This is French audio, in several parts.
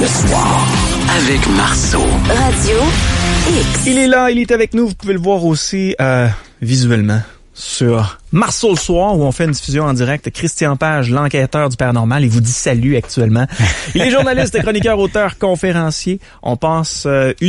Le soir, avec Marceau. Radio X. Il est là, il est avec nous. Vous pouvez le voir aussi euh, visuellement sur Marceau le soir où on fait une diffusion en direct. Christian Page, l'enquêteur du paranormal, il vous dit salut actuellement. Il est journaliste, chroniqueur, auteur, conférencier. On passe 1h30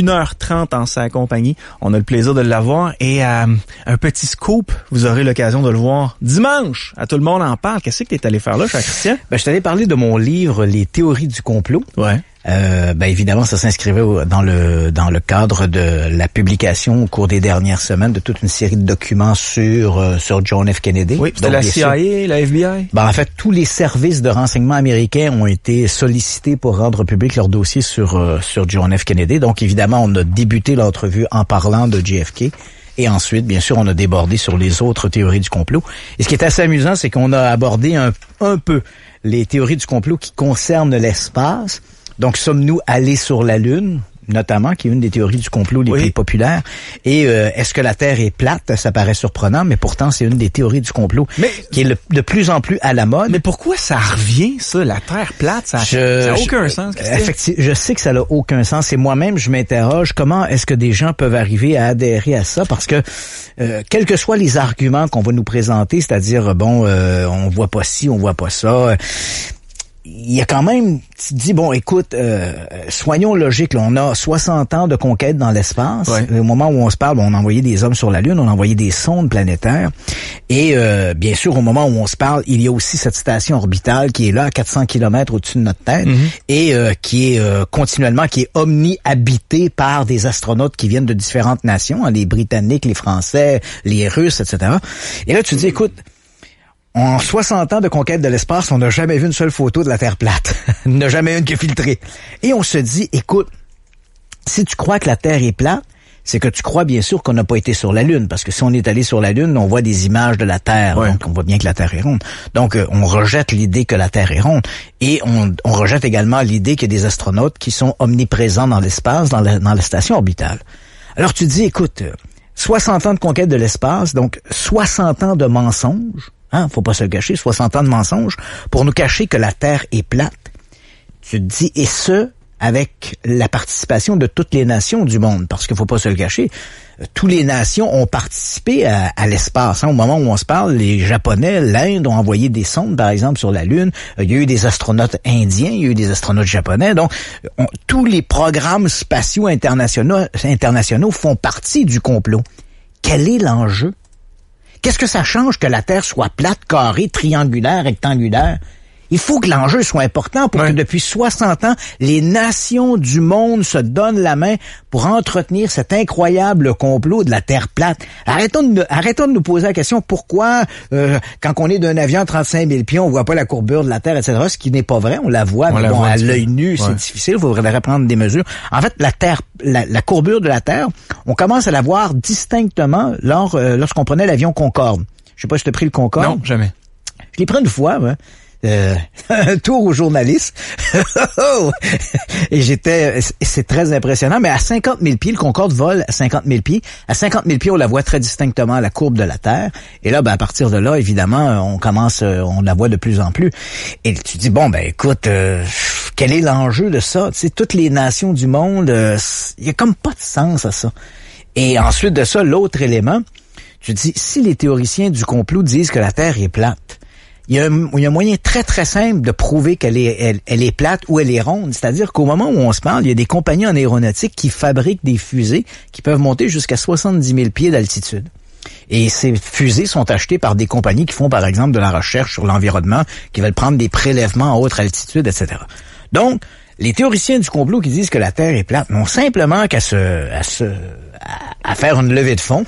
euh, en sa compagnie. On a le plaisir de l'avoir et euh, un petit scoop, vous aurez l'occasion de le voir dimanche. À tout le monde en parle. Qu'est-ce que tu es allé faire là, cher Christian? Ben, je t'allais parler de mon livre Les théories du complot. Ouais euh, ben évidemment, ça s'inscrivait dans le dans le cadre de la publication au cours des dernières semaines de toute une série de documents sur euh, sur John F. Kennedy. Oui, c'était la CIA, la FBI. Ben en fait, tous les services de renseignement américains ont été sollicités pour rendre public leur dossier sur euh, sur John F. Kennedy. Donc évidemment, on a débuté l'entrevue en parlant de JFK. Et ensuite, bien sûr, on a débordé sur les autres théories du complot. Et ce qui est assez amusant, c'est qu'on a abordé un, un peu les théories du complot qui concernent l'espace, donc, sommes-nous allés sur la Lune? notamment, qui est une des théories du complot les plus populaires. Et euh, est-ce que la Terre est plate? Ça paraît surprenant, mais pourtant, c'est une des théories du complot qui est de plus en plus à la mode. Mais pourquoi ça revient, ça, la Terre plate? Ça n'a aucun sens. Effectivement, je sais que ça n'a aucun sens. Et moi-même, je m'interroge comment est-ce que des gens peuvent arriver à adhérer à ça? Parce que, euh, quels que soient les arguments qu'on va nous présenter, c'est-à-dire, bon, euh, on voit pas ci, on voit pas ça il y a quand même, tu te dis, bon, écoute, soignons euh, soyons logiques, on a 60 ans de conquête dans l'espace. Au moment où on se parle, on a envoyé des hommes sur la Lune, on a envoyé des sondes planétaires. Et euh, bien sûr, au moment où on se parle, il y a aussi cette station orbitale qui est là à 400 km au-dessus de notre tête mhm. et euh, qui est continuellement, qui est omni-habitée par des astronautes qui viennent de différentes nations, hein, les Britanniques, les Français, les Russes, etc. Et là, tu te dis, écoute, en 60 ans de conquête de l'espace, on n'a jamais vu une seule photo de la Terre plate. Il n'y jamais une qui est filtrée. Et on se dit, écoute, si tu crois que la Terre est plate, c'est que tu crois bien sûr qu'on n'a pas été sur la Lune, parce que si on est allé sur la Lune, on voit des images de la Terre, donc on voit bien que la Terre est ronde. Donc euh, on rejette l'idée que la Terre est ronde, et on, rejette également l'idée qu'il y a des astronautes qui sont omniprésents dans l'espace, dans la, dans la station orbitale. Alors tu dis, écoute, 60 euh, ans de conquête de l'espace, donc 60 ans de mensonges, ne hein? faut pas se le cacher, 60 ans de mensonges, pour nous cacher que la Terre est plate. Tu te dis, et ce, avec la participation de toutes les nations du monde, parce qu'il faut pas se le cacher, toutes les nations ont participé à, l'espace. Hein? Au moment où on se parle, les Japonais, l'Inde ont envoyé des sondes, par exemple, sur la Lune. Il y a eu des astronautes indiens, il y a eu des astronautes japonais. Donc, tous les programmes spatiaux internationaux, internationaux font partie du complot. Quel est l'enjeu? Qu'est-ce que ça change que la Terre soit plate, carrée, triangulaire, rectangulaire? Il faut que l'enjeu soit important pour que depuis 60 ans, les nations du monde se donnent la main pour entretenir cet incroyable complot de la Terre plate. Arrêtons de, arrêtons de nous poser la question pourquoi, euh, quand on est d'un avion 35 000 pieds, on voit pas la courbure de la Terre, etc., ce qui n'est pas vrai. On la voit, mais bon, à l'œil nu, c'est difficile. Il faudrait prendre des mesures. En fait, la Terre, la, courbure de la Terre, on commence à la voir distinctement lors, euh, lorsqu'on prenait l'avion Concorde. Je sais pas si tu as pris le Concorde. Non, jamais. Je l'ai pris une fois, un euh, tour aux journalistes. Oh! et j'étais, c'est très impressionnant, mais à 50 000 pieds, le Concorde vole à 50 000 pieds. À 50 000 pieds, on la voit très distinctement, la courbe de la Terre. Et là, ben, à partir de là, évidemment, on commence, euh, on la voit de plus en plus. Et tu dis, bon, ben écoute, euh, quel est l'enjeu de ça? Tu toutes les nations du monde, il y a comme pas de sens à ça. Et ensuite de ça, l'autre élément, tu dis, si les théoriciens du complot disent que la Terre est plate, il y, a un, moyen très, très simple de prouver qu'elle est, plate ou elle est ronde. C'est-à-dire qu'au moment où on se parle, il y a des compagnies en aéronautique qui fabriquent des fusées qui peuvent monter jusqu'à 70 000 pieds d'altitude. Et ces fusées sont achetées par des compagnies qui font, par exemple, de la recherche sur l'environnement, qui veulent prendre des prélèvements à haute altitude, etc. Donc, les théoriciens du complot qui disent que la Terre est plate n'ont simplement qu'à se, à faire une levée de fonds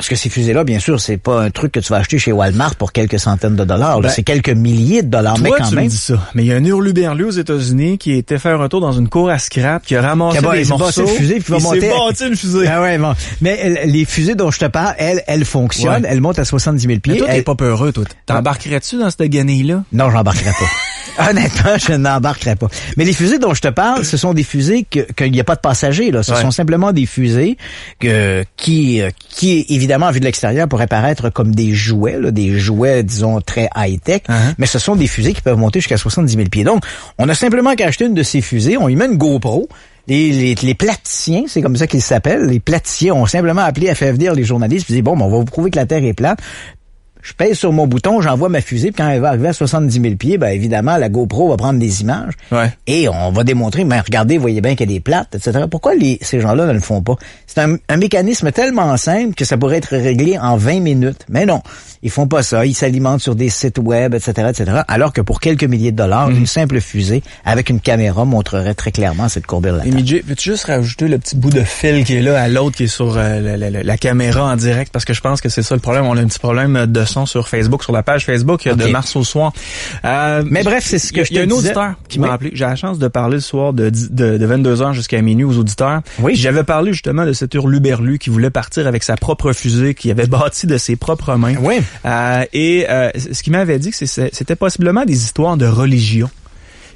parce que ces fusées-là, bien sûr, c'est pas un truc que tu vas acheter chez Walmart pour quelques centaines de dollars. Ben, c'est quelques milliers de dollars, mais quand tu même. dis ça. Mais il y a un hurluberlu aux États-Unis qui était faire un tour dans une cour à scrap, qui a ramassé des morceaux. Une fusée, puis monter... bâti une fusée. Ah ouais, Mais euh, les fusées dont je te parle, elles, elles fonctionnent. Elles montent à 70 000 pieds. Mais toi, t'es pas peureux, toi. T'embarquerais-tu dans cette guenille-là? Non, j'embarquerais pas. Honnêtement, je n'embarquerai pas. Mais les fusées dont je te parle, ce sont des fusées qu'il n'y a pas de passagers. Là. Ce sont simplement des fusées que, qui, euh, qui, évidemment, vu de l'extérieur, pourraient paraître comme des jouets, des jouets, disons, très high-tech. Uh-huh. Mais ce sont des fusées qui peuvent monter jusqu'à 70 000 pieds. Donc, on a simplement qu'à acheter une de ces fusées, on y met une GoPro, les, les, platiciens, c'est comme ça qu'ils s'appellent, les platiciens ont simplement appelé à faire venir les journalistes et disaient bon, ben, on va vous prouver que la Terre est plate, je pèse sur mon bouton, j'envoie ma fusée, puis quand elle va arriver à 70 000 pieds, ben évidemment, la GoPro va prendre des images et on va démontrer, mais regardez, vous voyez bien qu'il y a des plates, etc. Pourquoi ces gens-là ne le font pas? C'est un, mécanisme tellement simple que ça pourrait être réglé en 20 minutes. Mais non, ils font pas ça. Ils s'alimentent sur des sites web, etc., etc. Alors que pour quelques milliers de dollars, une mhm. simple fusée avec une caméra montrerait très clairement cette courbure là. MJ, peux-tu juste rajouter le petit bout de fil qui est là à l'autre qui est sur euh, la, caméra en direct? Parce que je pense que c'est ça le problème. On a un petit problème de sur Facebook, sur la page Facebook de mars au soir. Euh, mais bref, c'est ce que je Il y a un auditeur qui m'a appelé. J'ai la chance de parler le soir de, de, 22h jusqu'à minuit aux auditeurs. Oui. J'avais parlé justement de cet hurluberlu qui voulait partir avec sa propre fusée, qui avait bâti de ses propres mains. Oui. Euh, et euh, ce qu'il m'avait dit, c'était possiblement des histoires de religion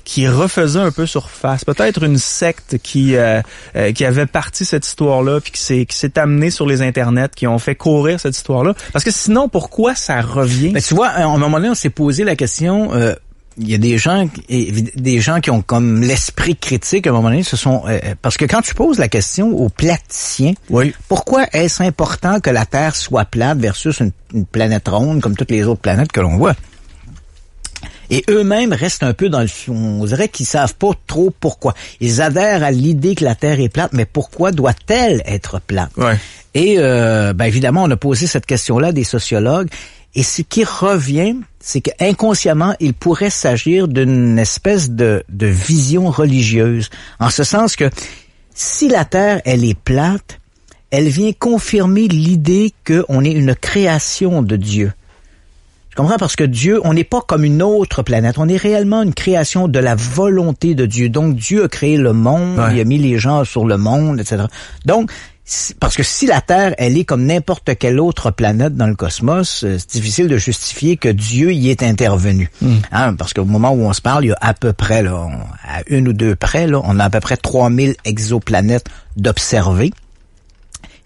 qui refaisait un peu surface. Peut-être une secte qui euh, euh, qui avait parti cette histoire-là, puis qui s'est qui s'est amenée sur les internets, qui ont fait courir cette histoire-là. Parce que sinon, pourquoi ça revient Mais Tu vois, à un moment donné, on s'est posé la question. Euh, il y a des gens des gens qui ont comme l'esprit critique à un moment donné ce sont parce que quand tu poses la question aux platiciens oui. pourquoi est-ce important que la terre soit plate versus une planète ronde comme toutes les autres planètes que l'on voit et eux-mêmes restent un peu dans le... On dirait qu'ils savent pas trop pourquoi. Ils adhèrent à l'idée que la Terre est plate, mais pourquoi doit-elle être plate? Et euh, ben, évidemment, on a posé cette question-là des sociologues. Et ce qui revient, c'est qu'inconsciemment, il pourrait s'agir d'une espèce de, de vision religieuse. En ce sens que si la Terre, elle est plate, elle vient confirmer l'idée qu'on est une création de Dieu. Je comprends? Parce que Dieu, on n'est pas comme une autre planète. On est réellement une création de la volonté de Dieu. Donc, Dieu a créé le monde, il a mis les gens sur le monde, etc. Donc, parce que si la Terre, elle est comme n'importe quelle autre planète dans le cosmos, euh, c'est difficile de justifier que Dieu y est intervenu. Mm. Hein, parce qu'au moment où on se parle, il y a à peu près, là, à une ou deux près, là, on a à peu près 3000 exoplanètes d'observer.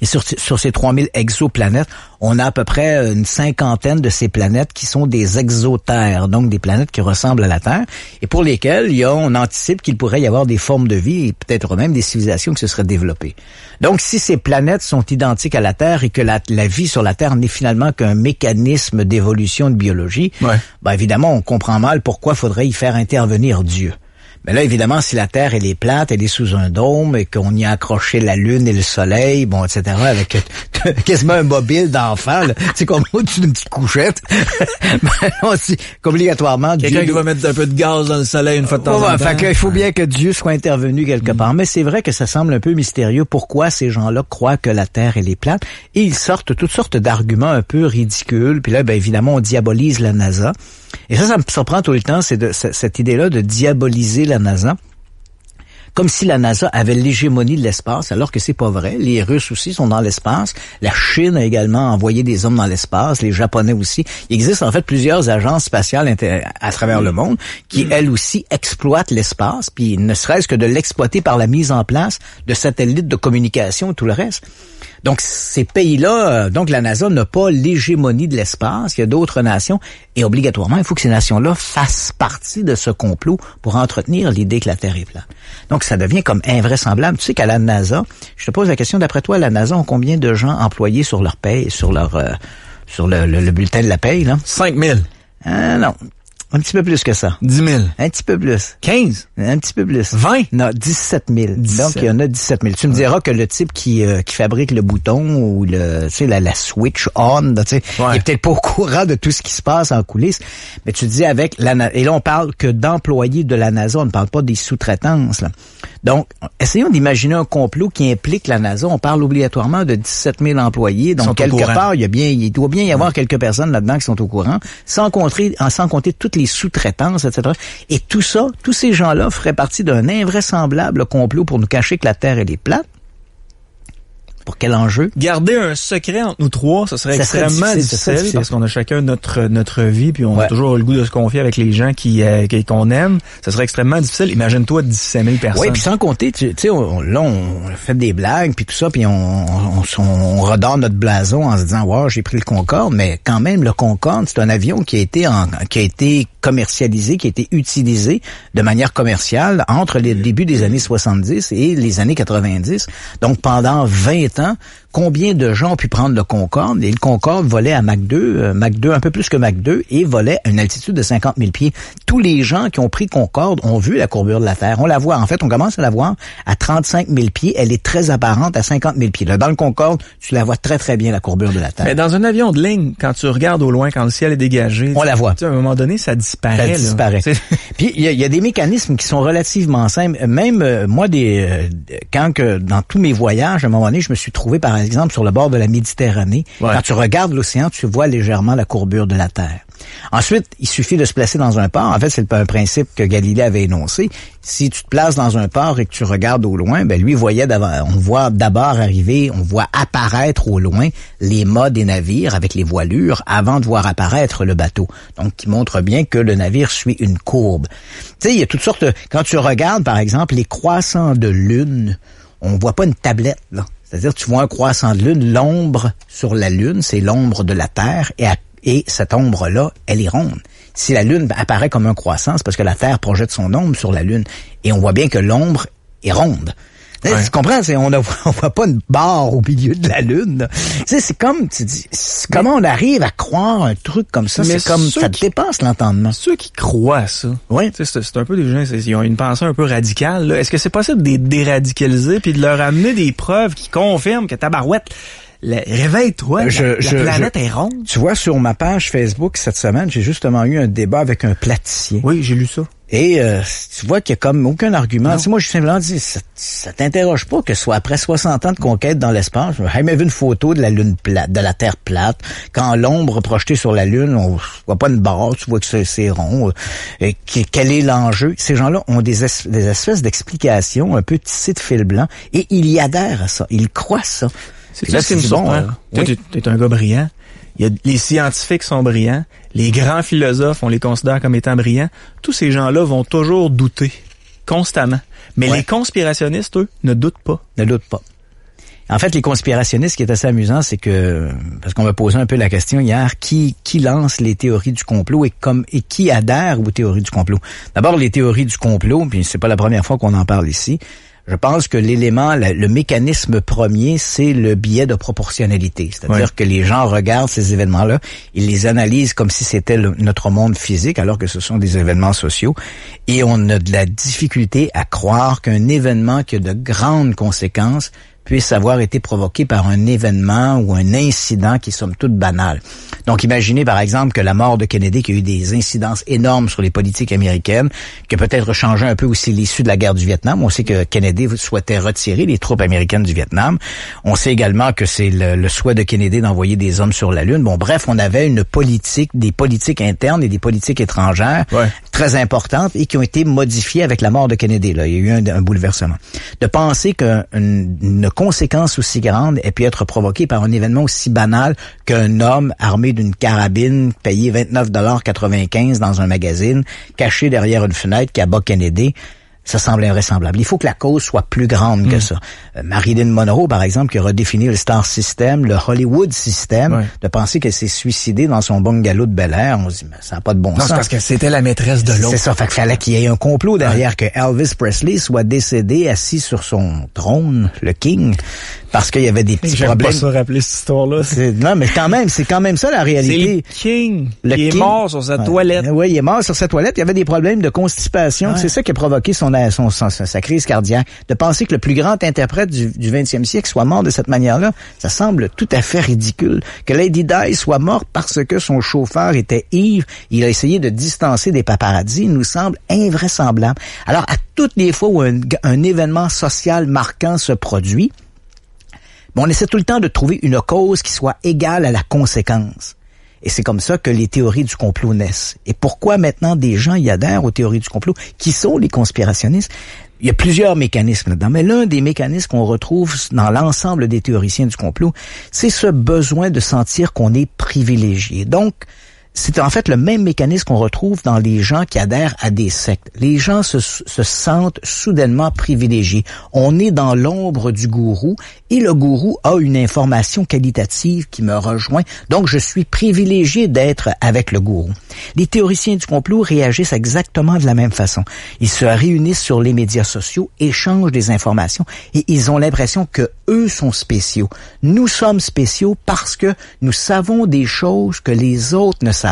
Et sur, ces 3000 exoplanètes, on a à peu près euh, une cinquantaine de ces planètes qui sont des exotères, donc des planètes qui ressemblent à la Terre, et pour lesquelles on anticipe qu'il pourrait y avoir des formes de vie et peut-être même des civilisations qui se seraient développées. Donc si ces planètes sont identiques à la Terre et que la, vie sur la Terre n'est finalement qu'un mécanisme d'évolution de biologie, bah évidemment on comprend mal pourquoi faudrait y faire intervenir Dieu. Mais là, évidemment, si la Terre, elle est plate, elle est sous un dôme et qu'on y a accroché la Lune et le Soleil, bon, etc., avec quasiment un mobile d'enfant, c'est sais, comme une petite couchette, ben, obligatoirement va mettre un peu de gaz dans le Soleil une fois de temps en temps. Fait faut bien que Dieu soit intervenu quelque part. Mais c'est vrai que ça semble un peu mystérieux pourquoi ces gens-là croient que la Terre, elle est plate. Et ils sortent toutes sortes d'arguments un peu ridicules. Puis là, ben, évidemment, on diabolise la NASA. Et ça, ça me surprend tout le temps, c'est cette idée-là de diaboliser la NASA comme si la NASA avait l'hégémonie de l'espace, alors que c'est pas vrai. Les Russes aussi sont dans l'espace. La Chine a également envoyé des hommes dans l'espace. Les Japonais aussi. Il existe en fait plusieurs agences spatiales à travers le monde qui mm. elles aussi exploitent l'espace, puis ne serait-ce que de l'exploiter par la mise en place de satellites de communication et tout le reste. Donc, ces pays-là, euh, donc la NASA n'a pas l'hégémonie de l'espace. Il y a d'autres nations. Et obligatoirement, il faut que ces nations-là fassent partie de ce complot pour entretenir l'idée que la Terre est plate. Donc, ça devient comme invraisemblable. Tu sais qu'à la NASA, je te pose la question d'après toi, la NASA ont combien de gens employés sur leur paye, sur leur, euh, sur le, bulletin de la paye, là? 5000. Euh, ah, non, un petit peu plus que ça. 10 000. Un petit peu plus. 15. Un petit peu plus. 20. Non, 17 000. Donc, il y en a 17 000. Tu me diras que le type qui, euh, qui fabrique le bouton ou le, tu sais, la, la switch on, tu sais, il est peut-être pas au courant de tout ce qui se passe en coulisses. Mais tu dis avec la, et là, on parle que d'employés de la NASA. On ne parle pas des sous-traitances, là. Donc, essayons d'imaginer un complot qui implique la NASA. On parle obligatoirement de 17 000 employés. Donc, quelque part, il, il doit bien y avoir quelques personnes là-dedans qui sont au courant, sans compter, sans compter toutes les sous-traitances, etc. Et tout ça, tous ces gens-là feraient partie d'un invraisemblable complot pour nous cacher que la Terre, elle est plate pour quel enjeu? Garder un secret entre nous trois, ce serait extrêmement difficile, parce qu'on a chacun notre notre vie, puis on a toujours le goût de se confier avec les gens qui euh, qu'on aime. Ce serait extrêmement difficile. Imagine-toi 17 000 personnes. Oui, puis sans compter, tu sais, là, on fait des blagues, puis tout ça, puis on, on, notre blason en se disant, wow, j'ai pris le Concorde, mais quand même, le Concorde, c'est un avion qui a été qui a été commercialisé, qui a été utilisé de manière commerciale entre les débuts des années 70 et les années 90. Donc pendant 20 ans, combien de gens ont pu prendre le Concorde. Et le Concorde volait à Mach 2, euh, Mach 2 un peu plus que Mach 2, et volait à une altitude de 50 000 pieds. Tous les gens qui ont pris Concorde ont vu la courbure de la Terre. On la voit, en fait, on commence à la voir à 35 000 pieds. Elle est très apparente à 50 000 pieds. dans le Concorde, tu la vois très, très bien, la courbure de la Terre. Mais dans un avion de ligne, quand tu regardes au loin, quand le ciel est dégagé, on la voit. à un moment donné, ça disparaît. Ça disparaît. Puis, il y, a des mécanismes qui sont relativement simples. Même euh, moi, des, euh, quand que, dans tous mes voyages, à un moment donné, je me suis trouvé par exemple, sur le bord de la Méditerranée, quand tu regardes l'océan, tu vois légèrement la courbure de la Terre. Ensuite, il suffit de se placer dans un port. En fait, c'est un principe que Galilée avait énoncé. Si tu te places dans un port et que tu regardes au loin, ben lui voyait d'abord, on voit d'abord arriver, on voit apparaître au loin les mâts des navires avec les voilures avant de voir apparaître le bateau. Donc, qui montre bien que le navire suit une courbe. Tu sais, il y a toutes sortes. Quand tu regardes, par exemple, les croissants de lune, on voit pas une tablette. Là. C'est-à-dire, tu vois un croissant de lune, l'ombre sur la lune, c'est l'ombre de la Terre, et, et cette ombre-là, elle est ronde. Si la lune ben, apparaît comme un croissant, c'est parce que la Terre projette son ombre sur la lune, et on voit bien que l'ombre est ronde. Tu comprends? On ne voit pas une barre au milieu de la Lune. C'est comme, tu dis, comment on arrive à croire un truc comme ça? C'est comme, ça dépasse l'entendement. Ceux qui croient ça. Oui. C'est un peu des gens, ils ont une pensée un peu radicale. Est-ce que c'est possible de les déradicaliser puis de leur amener des preuves qui confirment que ta tabarouette, Réveille-toi, euh, la, planète est ronde. Tu vois, sur ma page Facebook cette semaine, j'ai justement eu un débat avec un platicien. Oui, j'ai lu ça. Et euh, tu vois qu'il n'y a comme aucun argument. Tu moi, je suis dit, ça, t'interroge pas que soit après 60 ans de conquête dans l'espace, j'ai même vu une photo de la Lune plate, de la Terre plate, quand l'ombre projetée sur la Lune, on voit pas une barre, tu vois que c'est rond. Euh, et quel est l'enjeu? Ces gens-là ont des, espèces d'explications un peu tissées de fil blanc et ils y adhèrent à ça. Ils croient ça. C'est ça qui Toi, un gars brillant les scientifiques sont brillants, les grands philosophes, on les considère comme étant brillants. Tous ces gens-là vont toujours douter, constamment. Mais les conspirationnistes, eux, ne doutent pas. Ne doutent pas. En fait, les conspirationnistes, ce qui est assez amusant, c'est que, parce qu'on m'a posé un peu la question hier, qui, qui lance les théories du complot et comme, et qui adhère aux théories du complot? D'abord, les théories du complot, puis c'est pas la première fois qu'on en parle ici, je pense que l'élément, le mécanisme premier, c'est le biais de proportionnalité. C'est-à-dire que les gens regardent ces événements-là, ils les analysent comme si c'était notre monde physique, alors que ce sont des événements sociaux. Et on a de la difficulté à croire qu'un événement qui a de grandes conséquences puisse avoir été provoqué par un événement ou un incident qui somme toute banal. Donc imaginez par exemple que la mort de Kennedy qui a eu des incidences énormes sur les politiques américaines, qui a peut-être changé un peu aussi l'issue de la guerre du Vietnam. On sait que Kennedy souhaitait retirer les troupes américaines du Vietnam. On sait également que c'est le, souhait de Kennedy d'envoyer des hommes sur la Lune. Bon, bref, on avait une politique, des politiques internes et des politiques étrangères très importantes et qui ont été modifiées avec la mort de Kennedy. Là. Il y a eu un, bouleversement. De penser qu'une une conséquence aussi grande ait pu être provoquée par un événement aussi banal qu'un homme armé d'une carabine payé 29,95 dans un magazine, caché derrière une fenêtre qui abat Kennedy, ça semble invraisemblable. Il faut que la cause soit plus grande que hmm. ça. Euh, Marilyn Monroe, par exemple, qui a redéfini le star system, le Hollywood system, de penser qu'elle s'est suicidée dans son bungalow de Bel Air, on se dit, mais ça n'a pas de bon non, sens. parce que c'était la maîtresse de l'autre. C'est ça, fait fallait qu'il y ait un complot derrière que Elvis Presley soit décédé assis sur son trône, le King, parce qu'il y avait des petits problèmes. peux Pas se rappeler cette histoire-là. Non, mais quand même, c'est quand même ça la réalité. C'est le King. il est mort sur sa toilette. Oui, il est mort sur sa toilette. Il y avait des problèmes de constipation. C'est ça qui a provoqué son, euh, son, sa crise cardiaque. De penser que le plus grand interprète du, du 20e siècle soit mort de cette manière-là, ça semble tout à fait ridicule. Que Lady Di soit morte parce que son chauffeur était ivre, il a essayé de distancer des paparazzi, nous semble invraisemblable. Alors, à toutes les fois où un événement social marquant se produit, on essaie tout le temps de trouver une cause qui soit égale à la conséquence. Et c'est comme ça que les théories du complot naissent. Et pourquoi maintenant des gens y adhèrent aux théories du complot, qui sont les conspirationnistes Il y a plusieurs mécanismes là-dedans, mais l'un des mécanismes qu'on retrouve dans l'ensemble des théoriciens du complot, c'est ce besoin de sentir qu'on est privilégié. Donc, c'est en fait le même mécanisme qu'on retrouve dans les gens qui adhèrent à des sectes. Les gens se, sentent soudainement privilégiés. On est dans l'ombre du gourou et le gourou a une information qualitative qui me rejoint, donc je suis privilégié d'être avec le gourou. Les théoriciens du complot réagissent exactement de la même façon. Ils se réunissent sur les médias sociaux, échangent des informations et ils ont l'impression que eux sont spéciaux. Nous sommes spéciaux parce que nous savons des choses que les autres ne savent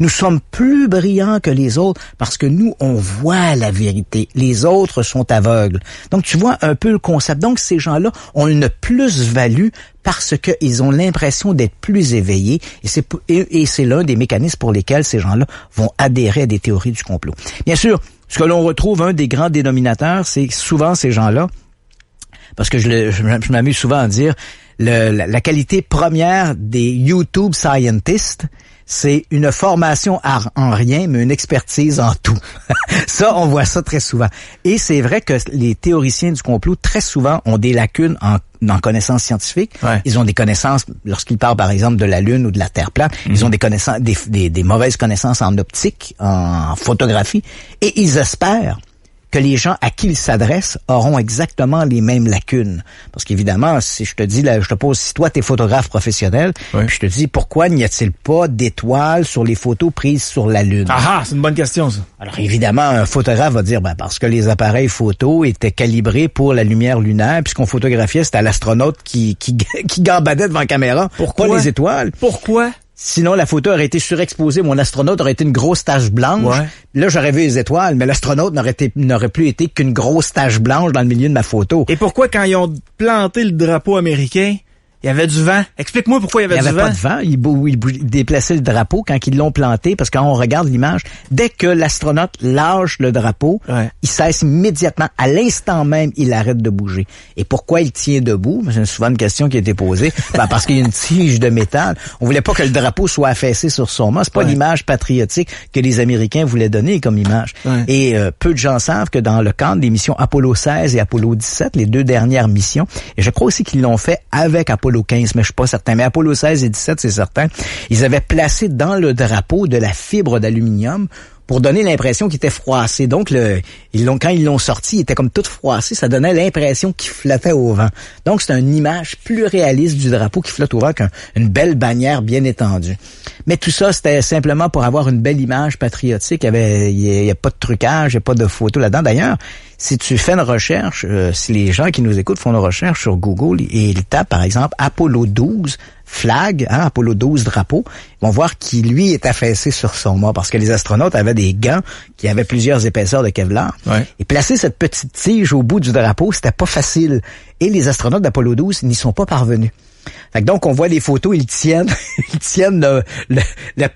nous sommes plus brillants que les autres parce que nous, on voit la vérité. Les autres sont aveugles. Donc, tu vois un peu le concept. Donc, ces gens-là ont une plus-value parce qu'ils ont l'impression d'être plus éveillés et c'est et c'est l'un des mécanismes pour lesquels ces gens-là vont adhérer à des théories du complot. Bien sûr, ce que l'on retrouve un des grands dénominateurs, c'est souvent ces gens-là parce que je, m'amuse souvent à dire la, la, qualité première des YouTube scientists, c'est une formation en rien, mais une expertise en tout. ça, on voit ça très souvent. Et c'est vrai que les théoriciens du complot, très souvent, ont des lacunes en connaissances scientifiques. Ils ont des connaissances, lorsqu'ils parlent par exemple de la Lune ou de la Terre plate, ils mhm. ont des connaissances, des, mauvaises connaissances en optique, en photographie, et ils espèrent que les gens à qui ils s'adressent auront exactement les mêmes lacunes. Parce qu'évidemment, si je te dis, là, je te pose, si toi, tu es photographe professionnel, je te dis, pourquoi n'y a-t-il pas d'étoiles sur les photos prises sur la Lune? Ah, ah, c'est une bonne question, ça. Alors, évidemment, un photographe va dire, ben, parce que les appareils photo étaient calibrés pour la lumière lunaire, puisqu'on photographiait, c'était à l'astronaute qui, qui, qui gambadait devant la caméra. Pourquoi? Pas les étoiles. Pourquoi? Sinon, la photo aurait été surexposée. Mon astronaute aurait été une grosse tache blanche. Là, j'aurais vu les étoiles, mais l'astronaute n'aurait plus été qu'une grosse tache blanche dans le milieu de ma photo. Et pourquoi, quand ils ont planté le drapeau américain, il y avait du vent. Explique-moi pourquoi il y avait, du vent. Il n'y avait pas de vent. il déplaçait le drapeau quand ils l'ont planté, parce que quand on regarde l'image, dès que l'astronaute lâche le drapeau, il cesse immédiatement. À l'instant même, il arrête de bouger. Et pourquoi il tient debout? C'est souvent une question qui a été posée. Ben, parce qu'il y a une tige de métal. On voulait pas que le drapeau soit affaissé sur son mât. C'est pas l'image patriotique que les Américains voulaient donner comme image. Et euh, peu de gens savent que dans le cadre des missions Apollo 16 et Apollo 17, les deux dernières missions, et je crois aussi qu'ils l'ont fait avec Apollo Apollo 15, mais je suis pas certain. Mais Apollo 16 et 17, c'est certain. Ils avaient placé dans le drapeau de la fibre d'aluminium pour donner l'impression qu'il était froissé. Donc, le, ils l'ont, quand ils l'ont sorti, il était comme tout froissé. Ça donnait l'impression qu'il flottait au vent. Donc, c'est une image plus réaliste du drapeau qui flotte au vent qu'une belle bannière bien étendue. Mais tout ça, c'était simplement pour avoir une belle image patriotique. Il n'y a, pas de trucage, il n'y a pas de photo là-dedans. D'ailleurs, si tu fais une recherche, euh, si les gens qui nous écoutent font une recherche sur Google et ils tapent, par exemple, Apollo 12, flag, hein, Apollo 12 drapeau, ils vont voir qui lui est affaissé sur son mât parce que les astronautes avaient des gants qui avaient plusieurs épaisseurs de Kevlar. Et placer cette petite tige au bout du drapeau, c'était pas facile. Et les astronautes d'Apollo 12 n'y sont pas parvenus donc, on voit les photos, ils tiennent, ils tiennent le,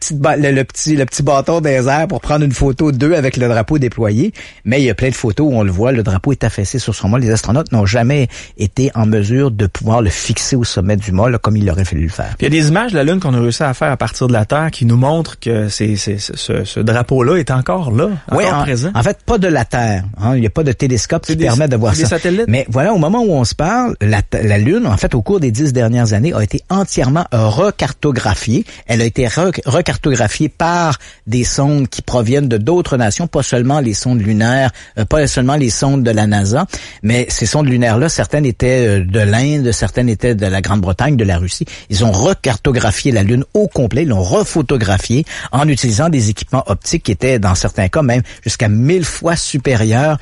petit, bâton des airs pour prendre une photo d'eux avec le drapeau déployé. Mais il y a plein de photos où on le voit, le drapeau est affaissé sur son mol. Les astronautes n'ont jamais été en mesure de pouvoir le fixer au sommet du mol comme il aurait fallu le faire. il y a des images de la Lune qu'on a réussi à faire à partir de la Terre qui nous montrent que ce, drapeau-là est encore là, encore en, présent. En fait, pas de la Terre. Hein. Il n'y a pas de télescope qui permet de voir ça. Mais voilà, au moment où on se parle, la, la Lune, en fait, au cours des dix dernières années a été entièrement recartographiée. Elle a été recartographiée par des sondes qui proviennent de d'autres nations, pas seulement les sondes lunaires, euh, pas seulement les sondes de la NASA, mais ces sondes lunaires-là, certaines étaient euh, de l'Inde, certaines étaient de la Grande-Bretagne, de la Russie. Ils ont recartographié la Lune au complet, ils l'ont refotographiée en utilisant des équipements optiques qui étaient, dans certains cas, même jusqu'à mille fois supérieurs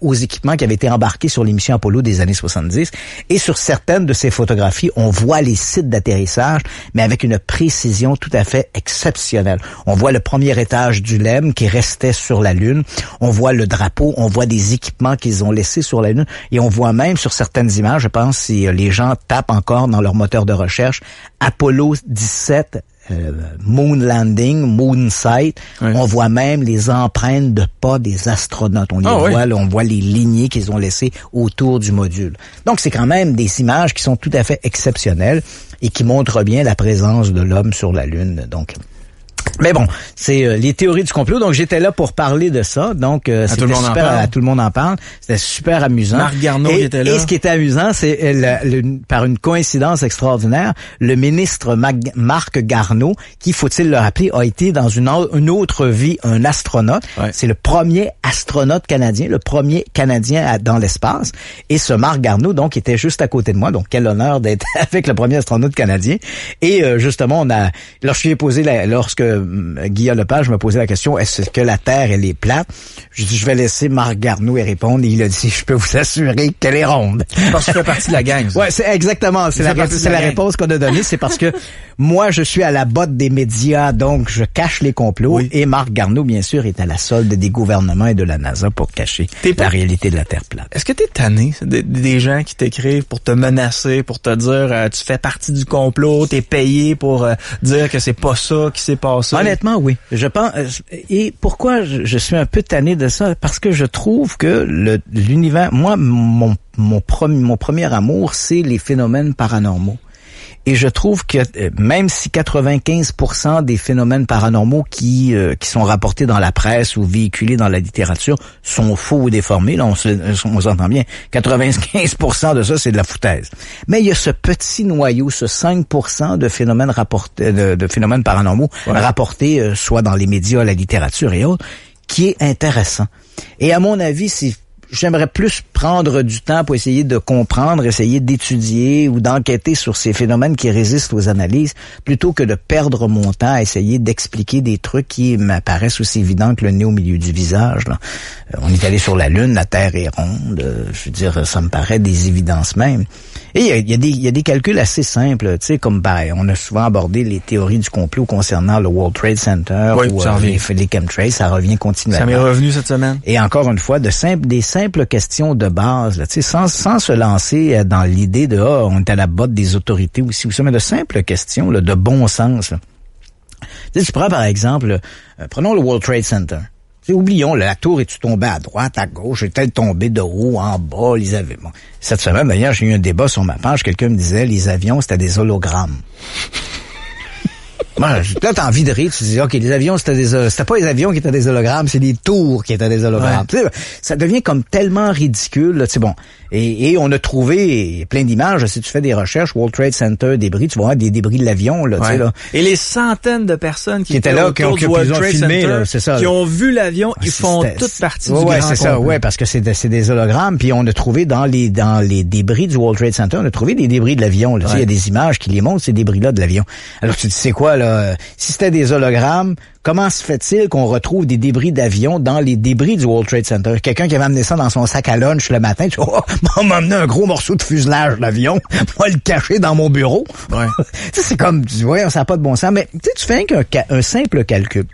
aux équipements qui avaient été embarqués sur les missions Apollo des années 70. Et sur certaines de ces photographies, on voit les sites d'atterrissage, mais avec une précision tout à fait exceptionnelle. On voit le premier étage du LEM qui restait sur la Lune, on voit le drapeau, on voit des équipements qu'ils ont laissés sur la Lune, et on voit même sur certaines images, je pense, si les gens tapent encore dans leur moteur de recherche, Apollo 17 euh, moon landing, moon site. On voit même les empreintes de pas des astronautes. On les ah voit, on voit les lignées qu'ils ont laissées autour du module. Donc, c'est quand même des images qui sont tout à fait exceptionnelles et qui montrent bien la présence de l'homme sur la Lune. Donc, mais bon, c'est euh, les théories du complot. Donc j'étais là pour parler de ça. Donc euh, c'était super, à tout le monde en parle. C'était super amusant. Marc Garneau était là. Et ce qui était amusant, c'est euh, par une coïncidence extraordinaire, le ministre Marc Garneau, qui faut-il le rappeler, a été dans une, autre vie un astronaute. C'est le premier astronaute canadien, le premier canadien dans l'espace. Et ce Marc Garneau, donc, était juste à côté de moi. Donc quel honneur d'être avec le premier astronaute canadien. Et euh, justement, on a lorsque j'ai posé lorsque euh, Guillaume Lepage me posait la question, est-ce que la Terre, elle est plate? Je vais laisser Marc Garneau y répondre. Et il a dit, je peux vous assurer qu'elle est ronde. Parce que tu partie de la gang. Ouais, c'est exactement. C'est la, réponse qu'on a donnée. C'est parce que moi, je suis à la botte des médias, donc je cache les complots. Et Marc Garneau, bien sûr, est à la solde des gouvernements et de la NASA pour cacher la réalité de la Terre plate. Est-ce que t'es tanné des, gens qui t'écrivent pour te menacer, pour te dire, euh, tu fais partie du complot, t'es payé pour euh, dire que c'est pas ça qui s'est passé? Honnêtement, oui. Je pense. Euh, et pourquoi je, suis un peu tanné de ça Parce que je trouve que l'univers, moi, mon mon premier, mon premier amour, c'est les phénomènes paranormaux. Et je trouve que euh, même si 95% des phénomènes paranormaux qui, euh, qui sont rapportés dans la presse ou véhiculés dans la littérature sont faux ou déformés, là on euh, s'entend bien, 95% de ça c'est de la foutaise. Mais il y a ce petit noyau, ce 5% de phénomènes rapportés, de, phénomènes paranormaux rapportés soit dans les médias, la littérature et autres, qui est intéressant. Et à mon avis, c'est j'aimerais plus prendre du temps pour essayer de comprendre, essayer d'étudier ou d'enquêter sur ces phénomènes qui résistent aux analyses, plutôt que de perdre mon temps à essayer d'expliquer des trucs qui m'apparaissent aussi évidents que le nez au milieu du visage. Euh, on est allé sur la Lune, la Terre est ronde, euh, je veux dire, ça me paraît des évidences même. Et il y a, des calculs assez simples, tu sais, comme ben, on a souvent abordé les théories du complot concernant le World Trade Center oui, ou euh, les, les ça revient continuellement. Ça m'est revenu cette semaine. Et encore une fois, de simples, des simple question de base, là, sans, sans se lancer euh, dans l'idée de ah, on est à la botte des autorités ou si ou ça, de simples questions là, de bon sens. Là. Tu prends par exemple, euh, prenons le World Trade Center. oublions, la tour est-tu tombée à droite, à gauche, est-elle tombée de haut, en bas, les avions. Cette semaine, d'ailleurs, j'ai eu un débat sur ma page, quelqu'un me disait, les avions, c'était des hologrammes. Là, t'as envie de rire. Tu dis, OK, les avions, c'était des, euh, c'était pas les avions qui étaient des hologrammes, c'est des tours qui étaient des hologrammes. Ça devient comme tellement ridicule, sais bon. Et, et, on a trouvé plein d'images. Si tu fais des recherches, World Trade Center, débris, tu vois des débris de l'avion, là, sais là, Et les centaines de personnes qui, étaient, là, qui ont, World qui ont vu l'avion, ah, ils font toute partie ouais, du ouais, c'est ça, ouais, parce que c'est, des hologrammes. Puis on a trouvé dans les, dans les débris du World Trade Center, on a trouvé des débris de l'avion, Il y a des images qui les montrent, ces débris-là de l'avion. Alors tu dis, c'est quoi, là? Euh, si c'était des hologrammes, comment se fait-il qu'on retrouve des débris d'avion dans les débris du World Trade Center? Quelqu'un qui avait amené ça dans son sac à lunch le matin, tu vois, oh, m'a amené un gros morceau de fuselage d'avion, moi le cacher dans mon bureau. Ouais. c'est comme, tu vois, ça n'a pas de bon sens, mais tu fais un, simple calcul.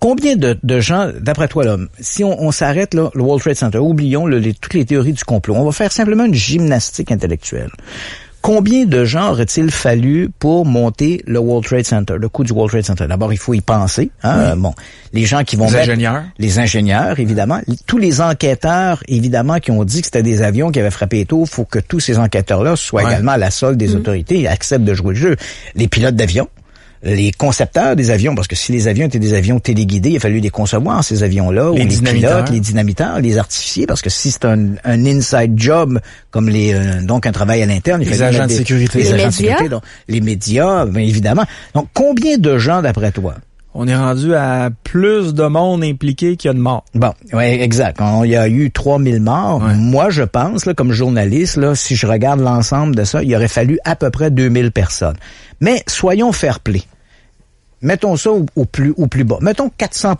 Combien de, gens, d'après toi, l'homme, si on, s'arrête là, le World Trade Center, oublions toutes les théories du complot, on va faire simplement une gymnastique intellectuelle. Combien de gens aurait-il fallu pour monter le World Trade Center, le coût du World Trade Center D'abord, il faut y penser. Hein? Bon, les gens qui vont ingénieurs, les ingénieurs évidemment, tous les enquêteurs évidemment qui ont dit que c'était des avions qui avaient frappé tôt, faut que tous ces enquêteurs-là soient également à la solde des mm. autorités et acceptent de jouer le jeu. Les pilotes d'avions les concepteurs des avions, parce que si les avions étaient des avions téléguidés, il a fallu les concevoir, ces avions-là, les ou les pilotes, les dynamiteurs, les artificiers, parce que si c'est un, un, inside job, comme les euh, donc un travail à l'interne, il les agents de sécurité. Les, médias. les médias, évidemment. Donc, combien de gens, d'après toi, on est rendu à plus de monde impliqué qu'il y a de morts. Bon, ouais, exact. il y a eu 3000 morts. Moi, je pense, là, comme journaliste, là, si je regarde l'ensemble de ça, il aurait fallu à peu près 2000 personnes. Mais soyons fair-play mettons ça au, plus, au plus bas. Mettons 400,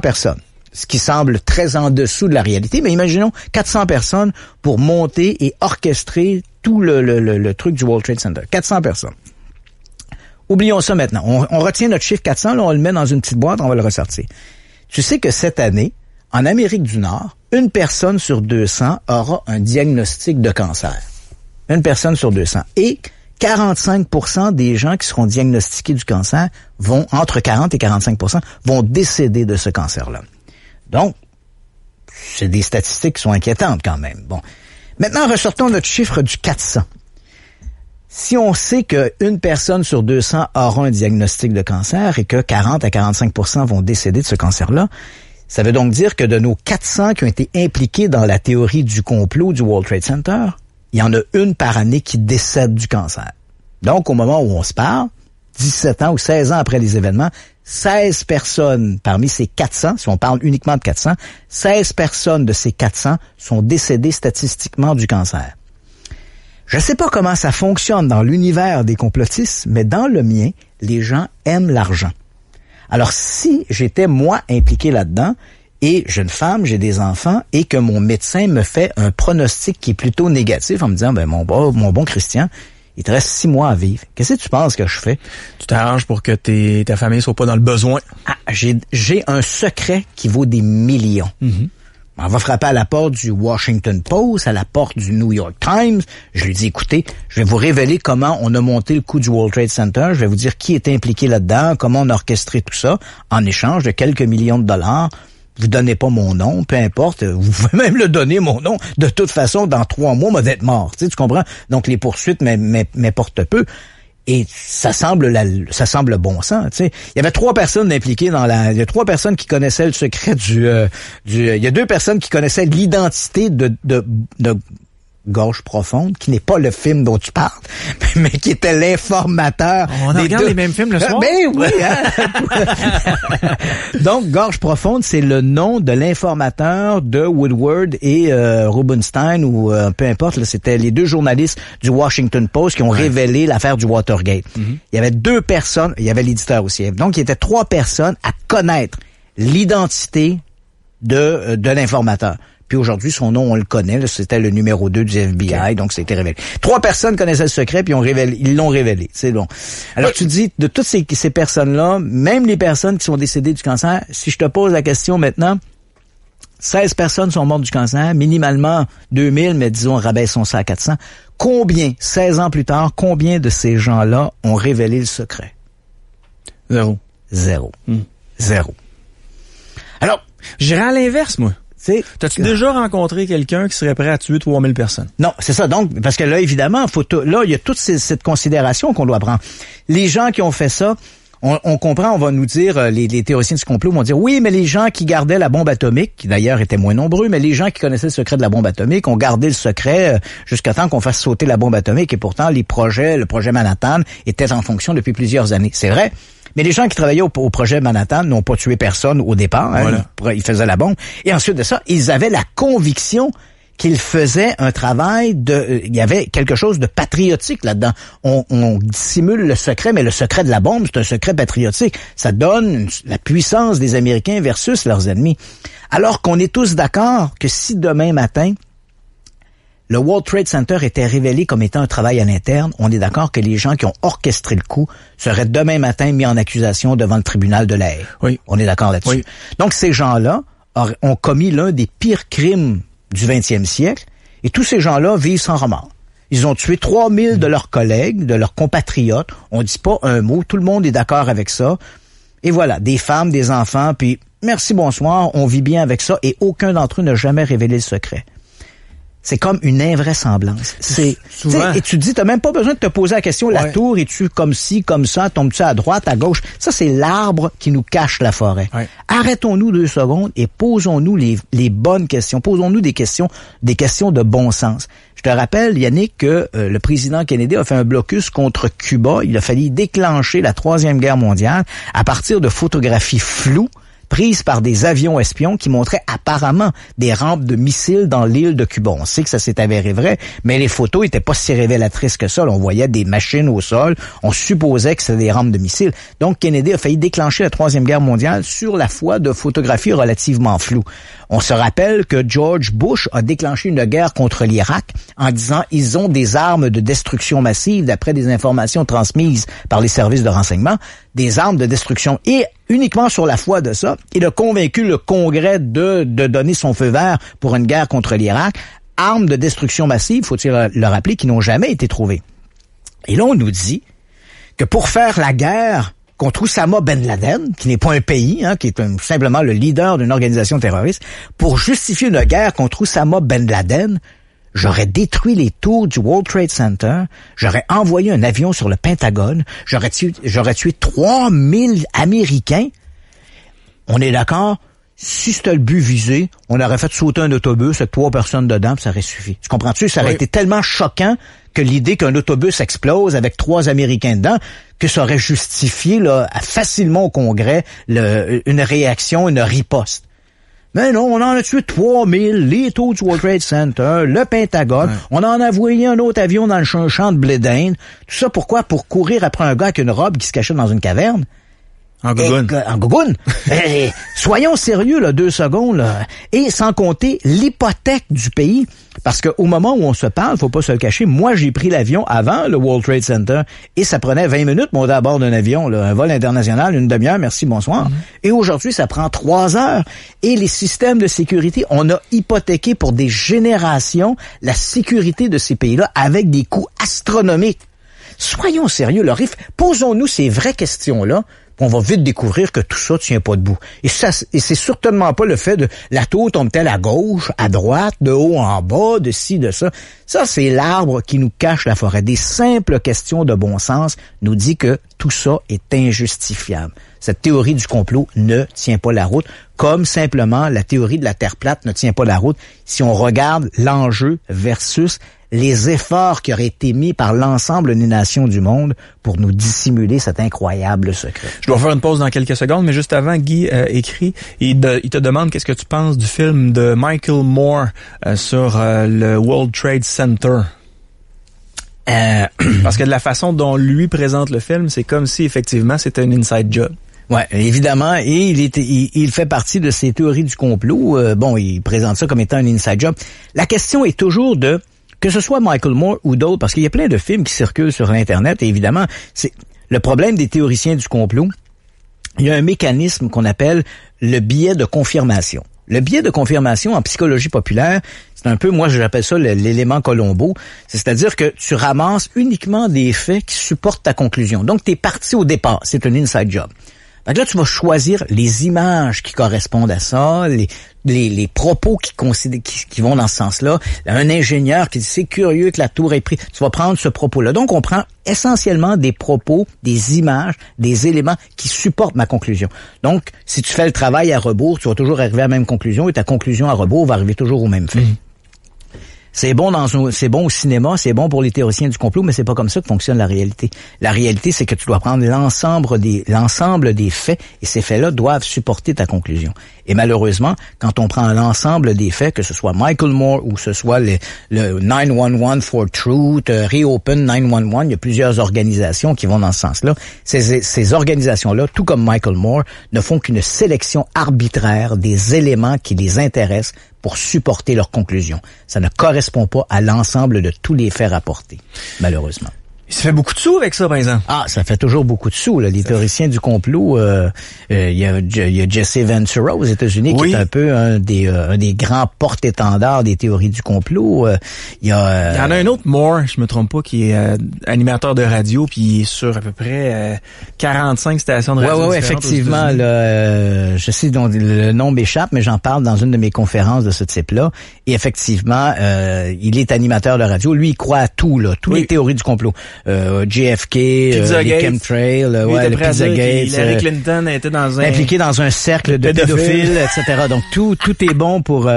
personnes ce qui semble très en dessous de la réalité, mais imaginons 400 personnes pour monter et orchestrer tout le, truc du World Trade Center. 400 personnes. Oublions ça maintenant. On, retient notre chiffre 400, on le met dans une petite boîte, on va le ressortir. Tu sais que cette année, en Amérique du Nord, une personne sur 200 aura un diagnostic de cancer. Une personne sur 200. Et 45 des gens qui seront diagnostiqués du cancer vont, entre 40 et 45 vont décéder de ce cancer-là. Donc, c'est des statistiques qui sont inquiétantes quand même. Bon. Maintenant, ressortons notre chiffre du 400. Si on sait qu'une personne sur 200 aura un diagnostic de cancer et que 40 à 45 vont décéder de ce cancer-là, ça veut donc dire que de nos 400 qui ont été impliqués dans la théorie du complot du World Trade Center, il y en a une par année qui décède du cancer. Donc, au moment où on se parle, 17 ans ou 16 ans après les événements, 16 personnes parmi ces 400, si on parle uniquement de 400, 16 personnes de ces 400 sont décédées statistiquement du cancer. Je ne sais pas comment ça fonctionne dans l'univers des complotistes, mais dans le mien, les gens aiment l'argent. Alors si j'étais moi impliqué là-dedans, et j'ai femme, j'ai des enfants, et que mon médecin me fait un pronostic qui est plutôt négatif en me disant, ben mon, bon, mon bon Christian, il te reste six mois à vivre. Qu'est-ce que tu penses que je fais? Tu t'arranges pour que tes, ta famille soit pas dans le besoin. Ah, j'ai un secret qui vaut des millions. Mm-hmm. On va frapper à la porte du Washington Post, à la porte du New York Times. Je lui dis, écoutez, je vais vous révéler comment on a monté le coup du World Trade Center. Je vais vous dire qui est impliqué là-dedans, comment on a orchestré tout ça, en échange de quelques millions de dollars vous donnez pas mon nom, peu importe, euh, vous pouvez même le donner mon nom. De toute façon, dans trois mois, moi, être mort. Tu, comprends? Donc les poursuites m'importent peu. Et ça semble la, ça semble bon sens. Tu Il y avait trois personnes impliquées dans la. Il y a trois personnes qui connaissaient le secret du. Euh, du il y a deux personnes qui connaissaient l'identité de, de Gorge profonde, qui n'est pas le film dont tu parles, mais qui était l'informateur. On regarde les mêmes films le soir. Ben oui. Hein. Donc, Gorge profonde, c'est le nom de l'informateur de Woodward et euh, Rubenstein, ou euh, peu importe, c'était les deux journalistes du Washington Post qui ont révélé l'affaire du Watergate. Mhm. Il y avait deux personnes, il y avait l'éditeur aussi, donc il y était trois personnes à connaître l'identité de, euh, de l'informateur. Puis aujourd'hui, son nom, on le connaît. C'était le numéro 2 du FBI, donc c'était révélé. Trois personnes connaissaient le secret, puis on révélé, ils l'ont révélé. C'est bon. Alors, tu dis, de toutes ces, personnes-là, même les personnes qui sont décédées du cancer, si je te pose la question maintenant, 16 personnes sont mortes du cancer, minimalement 2000, mais disons, rabaissons ça à 400. Combien, 16 ans plus tard, combien de ces gens-là ont révélé le secret? Zéro. Zéro. Hmm. Zéro. Alors, j'irai à l'inverse, moi. T'as-tu déjà rencontré quelqu'un qui serait prêt à tuer 3000 personnes? Non, c'est ça. Donc, parce que là, évidemment, faut là, il y a toute cette considération qu'on doit prendre. Les gens qui ont fait ça, on, comprend, on va nous dire, euh, les, les, théoriciens du complot vont dire, oui, mais les gens qui gardaient la bombe atomique, qui d'ailleurs étaient moins nombreux, mais les gens qui connaissaient le secret de la bombe atomique ont gardé le secret euh, jusqu'à temps qu'on fasse sauter la bombe atomique, et pourtant, les projets, le projet Manhattan était en fonction depuis plusieurs années. C'est vrai, mais les gens qui travaillaient au, projet Manhattan n'ont pas tué personne au départ. Hein. ils, faisaient la bombe. Et ensuite de ça, ils avaient la conviction qu'ils faisaient un travail de... Euh, il y avait quelque chose de patriotique là-dedans. On, on, dissimule le secret, mais le secret de la bombe, c'est un secret patriotique. Ça donne la puissance des Américains versus leurs ennemis. Alors qu'on est tous d'accord que si demain matin, le World Trade Center était révélé comme étant un travail à l'interne. On est d'accord que les gens qui ont orchestré le coup seraient demain matin mis en accusation devant le tribunal de l'air. Oui. On est d'accord là-dessus. Donc ces gens-là ont commis l'un des pires crimes du 20e siècle et tous ces gens-là vivent sans remords. Ils ont tué 3000 de leurs collègues, de leurs compatriotes. On dit pas un mot. Tout le monde est d'accord avec ça. Et voilà, des femmes, des enfants, puis merci, bonsoir, on vit bien avec ça et aucun d'entre eux n'a jamais révélé le secret. C'est comme une invraisemblance. C'est Et tu te dis, t'as même pas besoin de te poser la question. La tour, es-tu comme ci, comme ça, tombe tu à droite, à gauche Ça, c'est l'arbre qui nous cache la forêt. Arrêtons-nous deux secondes et posons-nous les, bonnes questions. Posons-nous des questions, des questions de bon sens. Je te rappelle, Yannick, que euh, le président Kennedy a fait un blocus contre Cuba. Il a fallu déclencher la troisième guerre mondiale à partir de photographies floues prise par des avions espions qui montraient apparemment des rampes de missiles dans l'île de Cuba. On sait que ça s'est avéré vrai, mais les photos étaient pas si révélatrices que ça. on voyait des machines au sol. On supposait que c'était des rampes de missiles. Donc, Kennedy a failli déclencher la Troisième Guerre mondiale sur la foi de photographies relativement floues. On se rappelle que George Bush a déclenché une guerre contre l'Irak en disant ils ont des armes de destruction massive d'après des informations transmises par les services de renseignement, des armes de destruction. Et uniquement sur la foi de ça, il a convaincu le Congrès de, de donner son feu vert pour une guerre contre l'Irak. Armes de destruction massive, faut-il le rappeler, qui n'ont jamais été trouvées. Et là, on nous dit que pour faire la guerre contre Oussama Ben Laden, qui n'est pas un pays, hein, qui est simplement le leader d'une organisation terroriste, pour justifier une guerre contre Oussama Ben Laden, j'aurais détruit les tours du World Trade Center, j'aurais envoyé un avion sur le Pentagone, j'aurais tué, j'aurais tué 3000 Américains. On est d'accord? Si c'était le but visé, on aurait fait sauter un autobus avec trois personnes dedans, ça aurait suffi. Tu comprends-tu? Ça aurait été tellement choquant, que l'idée qu'un autobus explose avec trois Américains dedans, que ça aurait justifié là, facilement au Congrès une réaction, une riposte. Mais non, on en a tué 3000, les taux du World Trade Center, le Pentagone, on en a envoyé un autre avion dans le champ de Bledin. Tout ça pourquoi? Pour courir après un gars avec une robe qui se cachait dans une caverne. En gougoune. Eh, en gougoune. Eh, eh, soyons sérieux, là, deux secondes. Là. Et sans compter l'hypothèque du pays. Parce qu'au moment où on se parle, faut pas se le cacher, moi j'ai pris l'avion avant le World Trade Center et ça prenait 20 minutes monter à bord d'un avion, un vol international, une demi-heure, merci, bonsoir. Mhm. Et aujourd'hui, ça prend trois heures. Et les systèmes de sécurité, on a hypothéqué pour des générations la sécurité de ces pays-là avec des coûts astronomiques. Soyons sérieux, Lorif, posons-nous ces vraies questions-là on va vite découvrir que tout ça tient pas debout. Et ça, et c'est certainement pas le fait de la tour tombe-t-elle à gauche, à droite, de haut en bas, de ci, de ça. Ça, c'est l'arbre qui nous cache la forêt. Des simples questions de bon sens nous dit que tout ça est injustifiable. Cette théorie du complot ne tient pas la route, comme simplement la théorie de la Terre plate ne tient pas la route si on regarde l'enjeu versus les efforts qui auraient été mis par l'ensemble des nations du monde pour nous dissimuler cet incroyable secret. Je dois faire une pause dans quelques secondes, mais juste avant, Guy euh, écrit, il, il, te demande qu'est-ce que tu penses du film de Michael Moore euh, sur euh, le World Trade Center. Parce que de la façon dont lui présente le film, c'est comme si effectivement c'était un inside job. Ouais, évidemment, et il, il, fait partie de ces théories du complot. bon, il présente ça comme étant un inside job. La question est toujours de que ce soit Michael Moore ou d'autres, parce qu'il y a plein de films qui circulent sur Internet, et évidemment, c'est le problème des théoriciens du complot, il y a un mécanisme qu'on appelle le biais de confirmation. Le biais de confirmation en psychologie populaire, c'est un peu, moi j'appelle ça l'élément Colombo, c'est-à-dire que tu ramasses uniquement des faits qui supportent ta conclusion. Donc tu es parti au départ, c'est un inside job là, tu vas choisir les images qui correspondent à ça, les, les, propos qui, vont dans ce sens-là. Un ingénieur qui dit c'est curieux que la tour ait pris. Tu vas prendre ce propos-là. Donc, on prend essentiellement des propos, des images, des éléments qui supportent ma conclusion. Donc, si tu fais le travail à rebours, tu vas toujours arriver à la même conclusion et ta conclusion à rebours va arriver toujours au même fait. Mmh. C'est bon dans c'est bon au cinéma, c'est bon pour les théoriciens du complot, mais c'est pas comme ça que fonctionne la réalité. La réalité, c'est que tu dois prendre l'ensemble des l'ensemble des faits et ces faits-là doivent supporter ta conclusion. Et malheureusement, quand on prend l'ensemble des faits, que ce soit Michael Moore ou ce soit le, 911 for Truth, euh, Reopen 911, il y a plusieurs organisations qui vont dans ce sens-là. Ces, ces organisations-là, tout comme Michael Moore, ne font qu'une sélection arbitraire des éléments qui les intéressent pour supporter leurs conclusions. Ça ne correspond pas à l'ensemble de tous les faits rapportés, malheureusement. Ça fait beaucoup de sous avec ça, par exemple. Ah, ça fait toujours beaucoup de sous. Les théoriciens du complot, euh, euh, il euh, y, a, Jesse Ventura aux États-Unis qui est un peu un des, euh, un des grands porte-étendards des théories du complot. Il y, en a un autre, Moore, je me trompe pas, qui est animateur de radio, puis il est sur à peu près 45 stations de radio. Oui, oui, effectivement. Là, je sais dont le nom m'échappe, mais j'en parle dans une de mes conférences de ce type-là. Et effectivement, il est animateur de radio. Lui, il croit à tout, là, toutes les théories du complot. JFK, euh, euh les euh, ouais, le Pizzagate. Hillary euh, Clinton était dans un... impliqué dans un cercle de pédophiles, etc. Donc tout tout est bon pour.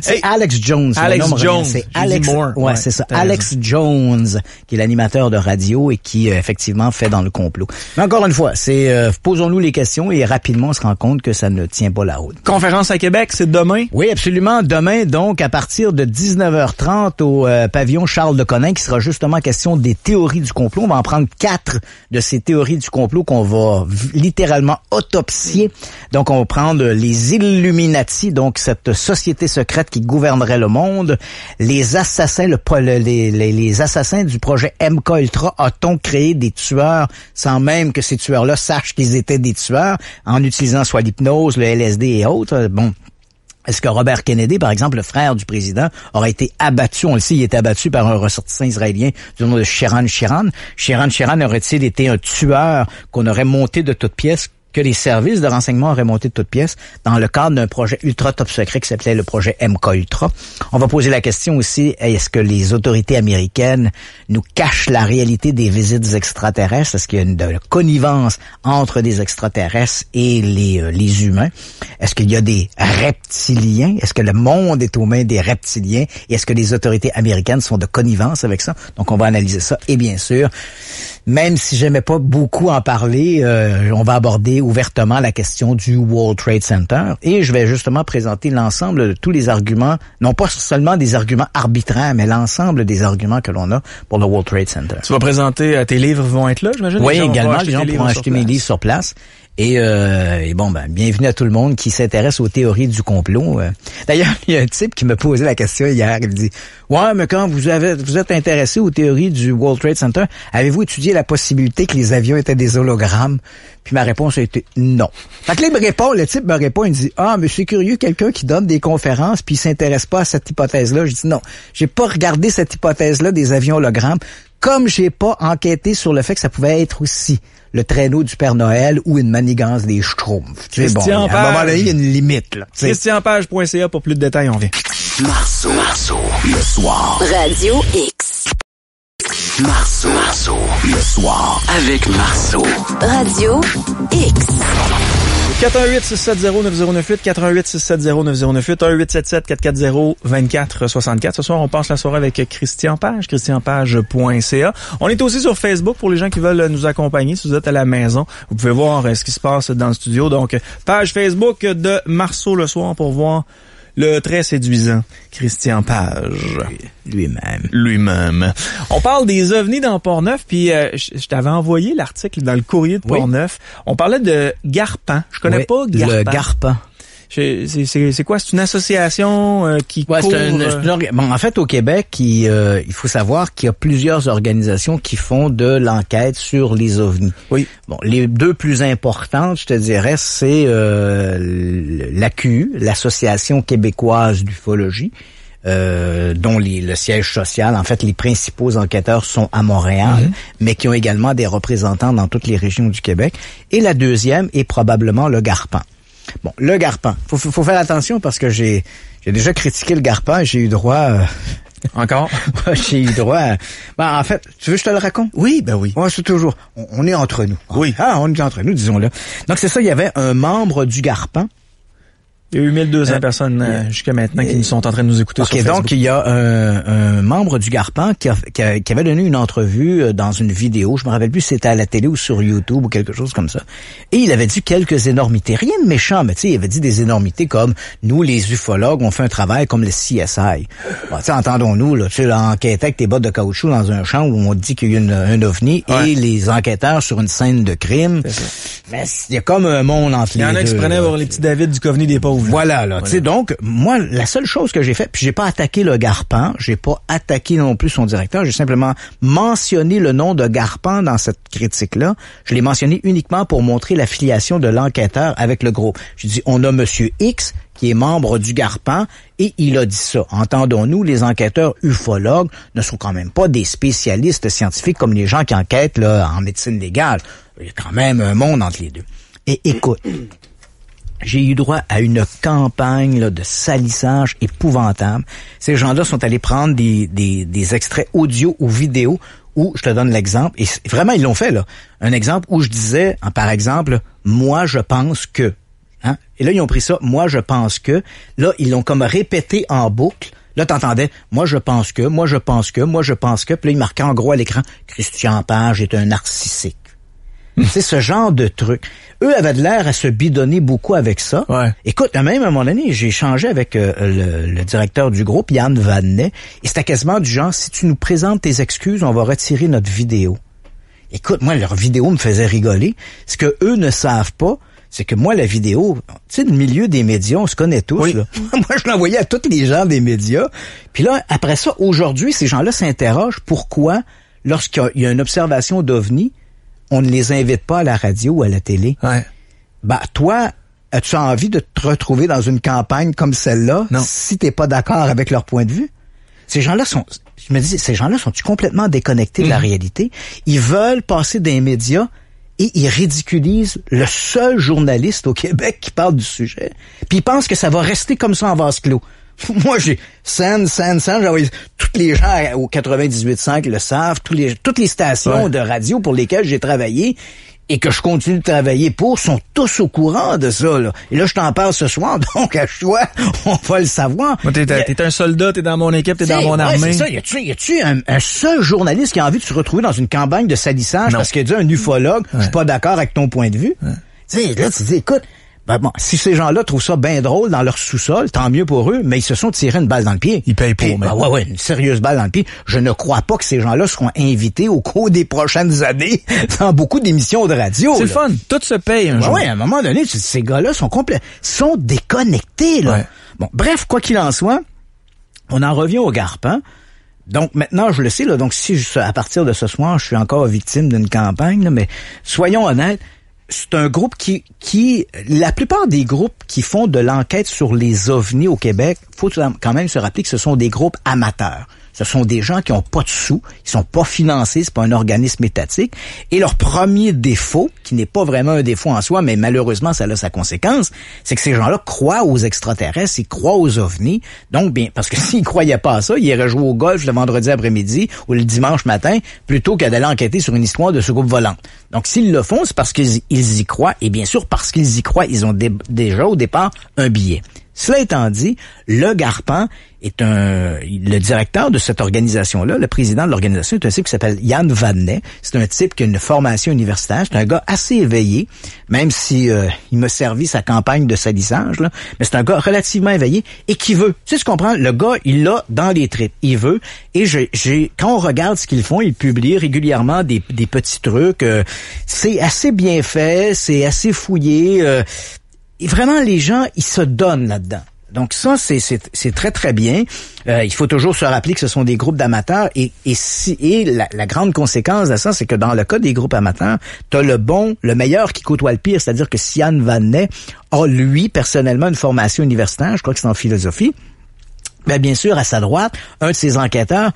c'est Alex Jones. Alex Jones. C'est Alex. Ouais, c'est ça. Alex Jones qui est l'animateur de radio et qui effectivement fait dans le complot. Mais encore une fois, c'est posons-nous les questions et rapidement on se rend compte que ça ne tient pas la route. Conférence à Québec, c'est demain. Oui, absolument. Demain donc à partir de 19h30 au pavillon Charles de Conin qui sera justement question des théories du complot. On va en prendre quatre de ces théories du complot qu'on va littéralement autopsier. Donc, on va prendre les Illuminati, donc cette société secrète qui gouvernerait le monde, les assassins, le, les, les assassins du projet MK Ultra, a-t-on créé des tueurs sans même que ces tueurs-là sachent qu'ils étaient des tueurs en utilisant soit l'hypnose, le LSD et autres? Bon, est-ce que Robert Kennedy, par exemple, le frère du président, aurait été abattu? On le sait, il était abattu par un ressortissant israélien du nom de Sharon Shiran. Sharon Shiran aurait-il été un tueur qu'on aurait monté de toutes pièces que les services de renseignement auraient monté de toutes pièces dans le cadre d'un projet ultra top secret qui s'appelait le projet MK On va poser la question aussi, est-ce que les autorités américaines nous cachent la réalité des visites extraterrestres? Est-ce qu'il y a une connivence entre des extraterrestres et les, euh, les humains? Est-ce qu'il y a des reptiliens? Est-ce que le monde est aux mains des reptiliens? Et est-ce que les autorités américaines sont de connivence avec ça? Donc, on va analyser ça. Et bien sûr, même si j'aimais pas beaucoup en parler, euh, on va aborder ouvertement la question du World Trade Center et je vais justement présenter l'ensemble de tous les arguments, non pas seulement des arguments arbitraires, mais l'ensemble des arguments que l'on a pour le World Trade Center. Tu vas présenter, euh, tes livres vont être là, j'imagine? Oui, également, les gens, pourront acheter mes livres sur place. Euh, et, bon, ben, bienvenue à tout le monde qui s'intéresse aux théories du complot. Euh. D'ailleurs, il y a un type qui me posait la question hier. Il me dit Ouais, mais quand vous vous êtes intéressé aux théories du World Trade Center, avez-vous étudié la possibilité que les avions étaient des hologrammes? Puis ma réponse a été non. Fait que là, me répond, le type me répond, il me dit Ah, mais c'est curieux, quelqu'un qui donne des conférences puis s'intéresse pas à cette hypothèse-là. Je dis non, j'ai pas regardé cette hypothèse-là des avions hologrammes, comme j'ai pas enquêté sur le fait que ça pouvait être aussi le traîneau du Père Noël ou une manigance des Schtroumpfs. Tu sais, bon, il y a une limite. Là, ChristianPage.ca pour plus de détails, on vient. Marceau, Marceau, le soir. Radio X. Marceau, Marceau, le soir. Avec Marceau. Radio X. 418-670-9098, 418-670-9098, 1-877-440-2464. Ce soir, on passe la soirée avec Christian Page, christianpage.ca. On est aussi sur Facebook pour les gens qui veulent nous accompagner. Si vous êtes à la maison, vous pouvez voir euh, ce qui se passe dans le studio. Donc, page Facebook de Marceau le soir pour voir le très séduisant Christian Page. Lui-même. Lui-même. On parle des ovnis dans Neuf, puis euh, je t'avais envoyé l'article dans le courrier de Portneuf. Neuf. On parlait de Garpin. Je connais pas Garpin. Le Garpin. C'est quoi? C'est une association euh, qui ouais, euh? en fait, au Québec, euh, il, faut savoir qu'il y a plusieurs organisations qui font de l'enquête sur les ovnis. Oui. Bon, les deux plus importantes, je te dirais, c'est l'ACU, l'Association québécoise d'ufologie, dont le siège social, en fait, les principaux enquêteurs sont à Montréal, mhm. mais qui ont également des représentants dans toutes les régions du Québec. Et la deuxième est probablement le Garpin. Bon, le Garpin. Faut, faut faire attention parce que j'ai j'ai déjà critiqué le Garpin. et j'ai eu droit. Euh, Encore? j'ai eu droit. À... Euh, ben, en fait, tu veux que je te le raconte? Oui, ben oui. c'est toujours. On, est entre nous. Oui. Ah, on est entre nous, disons-le. Donc c'est ça. Il y avait un membre du Garpin il y a eu 1200 euh, personnes euh, euh, jusqu'à maintenant qui sont en train de nous écouter sur Facebook. donc il y a un membre du Garpan qui, avait donné une entrevue dans une vidéo, je me rappelle plus si c'était à la télé ou sur YouTube ou quelque chose comme ça. Et il avait dit quelques énormités, rien de méchant, mais tu sais, il avait dit des énormités comme nous les ufologues, on fait un travail comme le CSI. entendons-nous là, tu enquêtais avec tes bottes de caoutchouc dans un champ où on dit qu'il y a une, un ovni et les enquêteurs sur une scène de crime. il y a comme un monde entier. Il y en a qui se prenaient voir les petits David du Covenu des pauvres. Voilà, là. donc, moi, la seule chose que j'ai fait, puis j'ai pas attaqué le Garpan, j'ai pas attaqué non plus son directeur, j'ai simplement mentionné le nom de Garpin dans cette critique-là. Je l'ai mentionné uniquement pour montrer la filiation de l'enquêteur avec le groupe. J'ai dit, on a Monsieur X qui est membre du Garpin et il a dit ça. Entendons-nous, les enquêteurs ufologues ne sont quand même pas des spécialistes scientifiques comme les gens qui enquêtent là, en médecine légale. Il y a quand même un monde entre les deux. Et écoute, j'ai eu droit à une campagne de salissage épouvantable. Ces gens-là sont allés prendre des, extraits audio ou vidéo où, je te donne l'exemple, et vraiment ils l'ont fait là, un exemple où je disais, hein, par exemple, moi je pense que, hein? et là ils ont pris ça, moi je pense que, là ils l'ont comme répété en boucle, Là, t'entendais, moi je pense que, moi je pense que, moi je pense que, puis là, ils marquaient en gros à l'écran, Christian Page est un narcissique. c'est ce genre de truc. Eux avaient de l'air à se bidonner beaucoup avec ça. Écoute, même à un moment j'ai échangé avec euh, le, directeur du groupe, Yann Vanney, et c'était quasiment du genre, si tu nous présentes tes excuses, on va retirer notre vidéo. Écoute, moi, leur vidéo me faisait rigoler. Ce que eux ne savent pas, c'est que moi, la vidéo, tu sais, le milieu des médias, on se connaît tous. moi, je l'envoyais à tous les gens des médias. Puis là, après ça, aujourd'hui, ces gens-là s'interrogent pourquoi, lorsqu'il y a une observation d'OVNI, on ne les invite pas à la radio ou à la télé. Ben, toi, as-tu envie de te retrouver dans une campagne comme celle-là si t'es pas d'accord avec leur point de vue? Ces gens-là sont, je me dis, ces gens-là sont-ils complètement déconnectés de la mm. réalité? Ils veulent passer des médias et ils ridiculisent le seul journaliste au Québec qui parle du sujet. Puis ils pensent que ça va rester comme ça en vase clos. Moi, j'ai scène, scène, scène. J'avais toutes les gens au 98.5 le savent, tous les, toutes les stations de radio pour lesquelles j'ai travaillé et que je continue de travailler pour sont tous au courant de ça. Là. Et là, je t'en parle ce soir, donc à choix, on va le savoir. t'es, un soldat, t'es dans mon équipe, t'es dans mon armée. C'est ça, y a-tu, y un, seul journaliste qui a envie de se retrouver dans une campagne de salissage parce qu'il dit un ufologue, je suis pas d'accord avec ton point de vue. là, tu dis, écoute, ben bon, si ces gens-là trouvent ça bien drôle dans leur sous-sol, tant mieux pour eux, mais ils se sont tirés une balle dans le pied. Ils payent pour, mais. Ben ouais, ouais, une sérieuse balle dans le pied. Je ne crois pas que ces gens-là seront invités au cours des prochaines années dans beaucoup d'émissions de radio. C'est fun. Tout se paye un ben Ouais, à un moment donné, ces gars-là sont complets, sont déconnectés, là. Bon, bref, quoi qu'il en soit, on en revient au Garpin. Hein. Donc maintenant, je le sais, là, donc si je, à partir de ce soir, je suis encore victime d'une campagne, mais soyons honnêtes, c'est un groupe qui, qui, la plupart des groupes qui font de l'enquête sur les ovnis au Québec, faut quand même se rappeler que ce sont des groupes amateurs. Ce sont des gens qui n'ont pas de sous, ils sont pas financés, c'est pas un organisme étatique. Et leur premier défaut, qui n'est pas vraiment un défaut en soi, mais malheureusement, ça a sa conséquence, c'est que ces gens-là croient aux extraterrestres, ils croient aux ovnis. Donc, bien, parce que s'ils croyaient pas à ça, ils iraient jouer au golf le vendredi après-midi ou le dimanche matin, plutôt qu'à aller enquêter sur une histoire de ce groupe volant. Donc, s'ils le font, c'est parce qu'ils y croient, et bien sûr, parce qu'ils y croient, ils ont déjà au départ un billet. Cela étant dit, le Garpin est un, le directeur de cette organisation-là, le président de l'organisation est un type qui s'appelle Yann vanney C'est un type qui a une formation universitaire. C'est un gars assez éveillé, même si euh, il me servit sa campagne de salissage. Là. Mais c'est un gars relativement éveillé et qui veut. Tu sais, qu'on comprends. Le gars, il l'a dans les tripes. Il veut. Et j'ai, quand on regarde ce qu'ils font, ils publient régulièrement des, petits trucs. Euh, c'est assez bien fait. C'est assez fouillé. Euh, et vraiment, les gens, ils se donnent là-dedans. Donc ça, c'est très, très bien. Euh, il faut toujours se rappeler que ce sont des groupes d'amateurs et, et, si, et la, grande conséquence de ça, c'est que dans le cas des groupes amateurs, tu as le bon, le meilleur qui côtoie le pire, c'est-à-dire que Sian Ney a, lui, personnellement, une formation universitaire, je crois que c'est en philosophie, mais ben, bien sûr, à sa droite, un de ses enquêteurs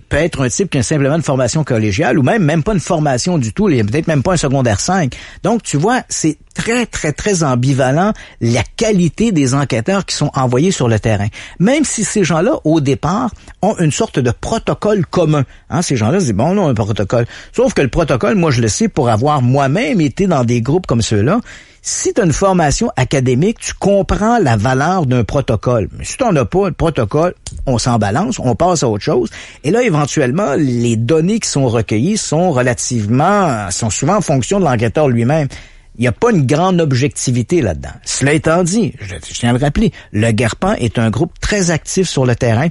peut être un type qui a simplement une formation collégiale ou même même pas une formation du tout, il peut-être même pas un secondaire 5. Donc tu vois, c'est très très très ambivalent la qualité des enquêteurs qui sont envoyés sur le terrain. Même si ces gens-là au départ ont une sorte de protocole commun, hein, ces gens-là disent bon, non, un protocole. Sauf que le protocole, moi je le sais pour avoir moi-même été dans des groupes comme ceux-là, si tu as une formation académique, tu comprends la valeur d'un protocole. Mais si tu n'en as pas, de protocole, on s'en balance, on passe à autre chose. Et là, éventuellement, les données qui sont recueillies sont relativement, sont souvent en fonction de l'enquêteur lui-même. Il n'y a pas une grande objectivité là-dedans. Cela étant dit, je, tiens à le rappeler, le GERPAN est un groupe très actif sur le terrain.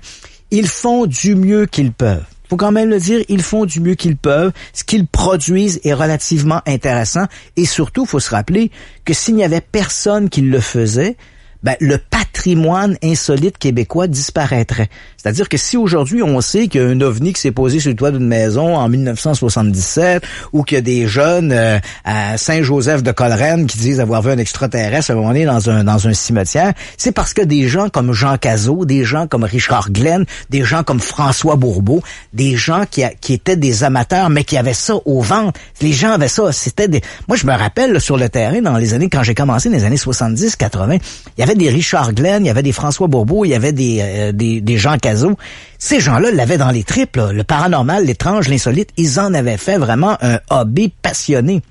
Ils font du mieux qu'ils peuvent faut quand même le dire, ils font du mieux qu'ils peuvent. Ce qu'ils produisent est relativement intéressant. Et surtout, faut se rappeler que s'il n'y avait personne qui le faisait, ben, le patrimoine insolite québécois disparaîtrait. C'est-à-dire que si aujourd'hui on sait qu'il y a un ovni qui s'est posé sur le toit d'une maison en 1977 ou qu'il y a des jeunes euh, à Saint-Joseph de Coleraine qui disent avoir vu un extraterrestre à un dans un, dans un cimetière, c'est parce que des gens comme Jean Cazot, des gens comme Richard Glenn, des gens comme François Bourbeau, des gens qui, étaient des amateurs mais qui avaient ça au ventre. Les gens avaient ça. C'était des... Moi, je me rappelle sur le terrain dans les années, quand j'ai commencé, dans les années 70, 80, il y avait avait des Richard Glenn, il y avait des François Bourbeau, il y avait des, euh, des, Jean Cazot. Ces gens-là l'avaient dans les tripes, le paranormal, l'étrange, l'insolite. Ils en avaient fait vraiment un hobby passionné.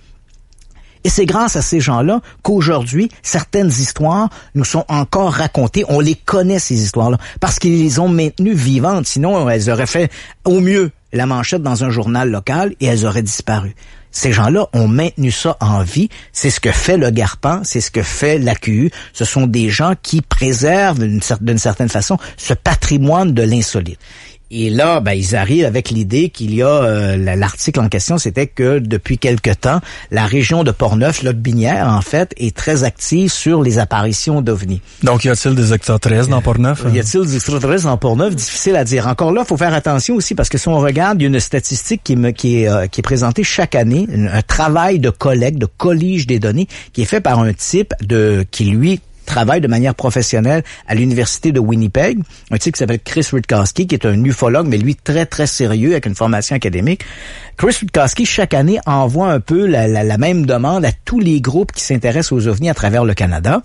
Et c'est grâce à ces gens-là qu'aujourd'hui, certaines histoires nous sont encore racontées. On les connaît, ces histoires-là, parce qu'ils les ont maintenues vivantes. Sinon, elles auraient fait au mieux la manchette dans un journal local et elles auraient disparu. Ces gens-là ont maintenu ça en vie. C'est ce que fait le Garpin, c'est ce que fait l'AQU. Ce sont des gens qui préservent d'une certaine façon ce patrimoine de l'insolite. Et là, ben, ils arrivent avec l'idée qu'il y a euh, l'article en question, c'était que depuis quelque temps, la région de Portneuf, neuf Binière, en fait, est très active sur les apparitions d'OVNI. Donc, y a-t-il des extraterrestres dans Portneuf? Euh, y a-t-il des extraterrestres dans Portneuf? Difficile à dire. Encore là, faut faire attention aussi parce que si on regarde, il y a une statistique qui, me, qui, est, euh, qui est présentée chaque année, un travail de collecte, de collige des données qui est fait par un type de qui lui travaille de manière professionnelle à l'université de Winnipeg, un type qui s'appelle Chris Rutkowski, qui est un ufologue, mais lui très très sérieux avec une formation académique. Chris Rutkowski chaque année envoie un peu la, la même demande à tous les groupes qui s'intéressent aux ovnis à travers le Canada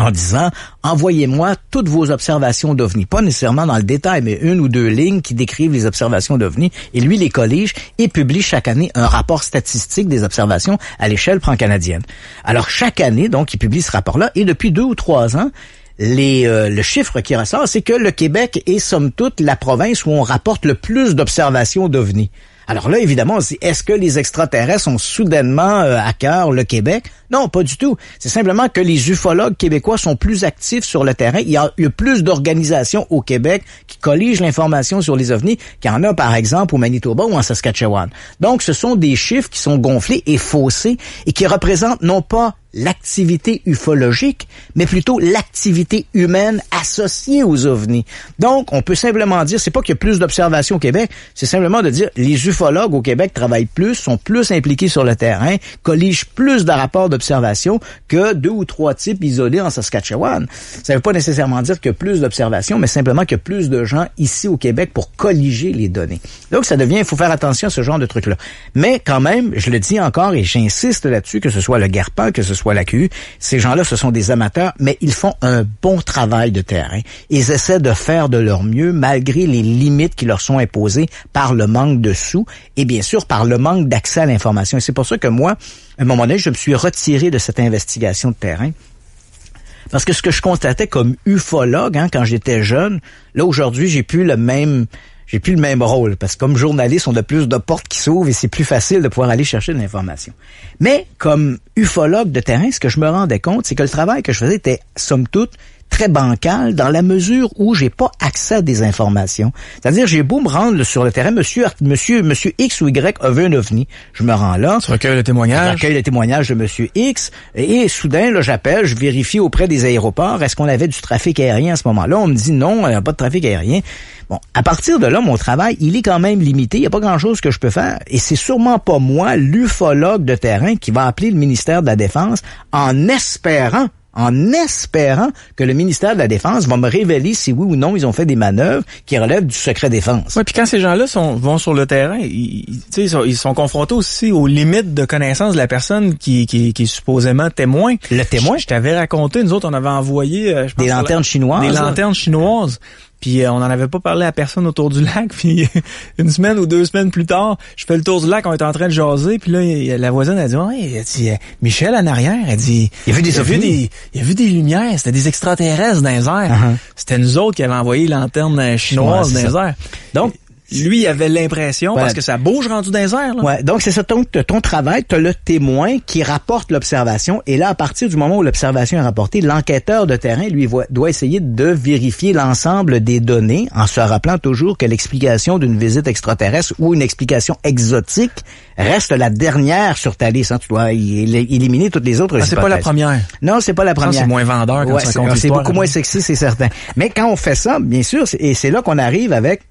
en disant envoyez-moi toutes vos observations d'OVNI, pas nécessairement dans le détail, mais une ou deux lignes qui décrivent les observations d'OVNI, et lui les collige et publie chaque année un rapport statistique des observations à l'échelle franc canadienne Alors chaque année, donc, il publie ce rapport-là, et depuis deux ou trois ans, les, euh, le chiffre qui ressort, c'est que le Québec est somme toute la province où on rapporte le plus d'observations d'OVNI. Alors là, évidemment, est-ce que les extraterrestres ont soudainement euh, à cœur le Québec? Non, pas du tout. C'est simplement que les ufologues québécois sont plus actifs sur le terrain. Il y a, eu plus d'organisations au Québec qui colligent l'information sur les ovnis qu'il y en a, par exemple, au Manitoba ou en Saskatchewan. Donc, ce sont des chiffres qui sont gonflés et faussés et qui représentent non pas l'activité ufologique, mais plutôt l'activité humaine associée aux ovnis. Donc, on peut simplement dire, c'est pas qu'il y a plus d'observations au Québec, c'est simplement de dire les ufologues au Québec travaillent plus, sont plus impliqués sur le terrain, colligent plus de rapports d'observation que deux ou trois types isolés en Saskatchewan. Ça veut pas nécessairement dire qu'il y a plus d'observations, mais simplement qu'il y a plus de gens ici au Québec pour colliger les données. Donc, ça devient, il faut faire attention à ce genre de trucs-là. Mais quand même, je le dis encore et j'insiste là-dessus, que ce soit le GARPA, que ce soit la queue Ces gens-là, ce sont des amateurs, mais ils font un bon travail de terrain. Ils essaient de faire de leur mieux malgré les limites qui leur sont imposées par le manque de sous et bien sûr par le manque d'accès à l'information. c'est pour ça que moi, à un moment donné, je me suis retiré de cette investigation de terrain. Parce que ce que je constatais comme ufologue hein, quand j'étais jeune, là aujourd'hui j'ai plus le même j'ai plus le même rôle parce que comme journaliste, on a plus de portes qui s'ouvrent et c'est plus facile de pouvoir aller chercher de l'information. Mais comme ufologue de terrain, ce que je me rendais compte, c'est que le travail que je faisais était somme toute très bancal dans la mesure où j'ai pas accès à des informations. C'est-à-dire, j'ai beau me rendre sur le terrain, monsieur, monsieur, monsieur X ou Y a vu un ovni. Je me rends là. Je recueille le témoignage. Je recueille le témoignage de monsieur X. Et, soudain, là, j'appelle, je vérifie auprès des aéroports, est-ce qu'on avait du trafic aérien à ce moment-là? On me dit non, il n'y a pas de trafic aérien. Bon, à partir de là, mon travail, il est quand même limité. Il n'y a pas grand-chose que je peux faire. Et c'est sûrement pas moi, l'ufologue de terrain, qui va appeler le ministère de la Défense en espérant en espérant que le ministère de la Défense va me révéler si oui ou non ils ont fait des manœuvres qui relèvent du secret défense. Oui, puis quand ces gens-là sont, vont sur le terrain, ils, sont, confrontés aussi aux limites de connaissance de la personne qui, qui, est supposément témoin. Le témoin? Je, t'avais raconté, nous autres, on avait envoyé... Euh, des lanternes chinoises. Des lanternes chinoises. Puis euh, on n'en avait pas parlé à personne autour du lac. Puis une semaine ou deux semaines plus tard, je fais le tour du lac, on est en train de jaser. Puis là, la voisine a dit, Ouais, euh, Michel en arrière, elle dit, il a vu des, il a vu des, lumières, c'était des extraterrestres dans les airs. Uh-huh. C'était nous autres qui avions envoyé lanterne euh, chinoise chinoises dans Donc lui avait l'impression parce que ça bouge rendu dans air. Là. Ouais. Donc c'est ça ton, ton travail, tu as le témoin qui rapporte l'observation et là à partir du moment où l'observation est rapportée, l'enquêteur de terrain lui doit essayer de vérifier l'ensemble des données en se rappelant toujours que l'explication d'une visite extraterrestre ou une explication exotique reste la dernière sur ta liste. Hein. Tu dois éliminer toutes les autres. Ah, c'est pas la première. Non, c'est pas la première. C'est moins vendeur C'est ah, beaucoup moins sexy, c'est certain. Mais quand on fait ça, bien sûr, et c'est là qu'on arrive avec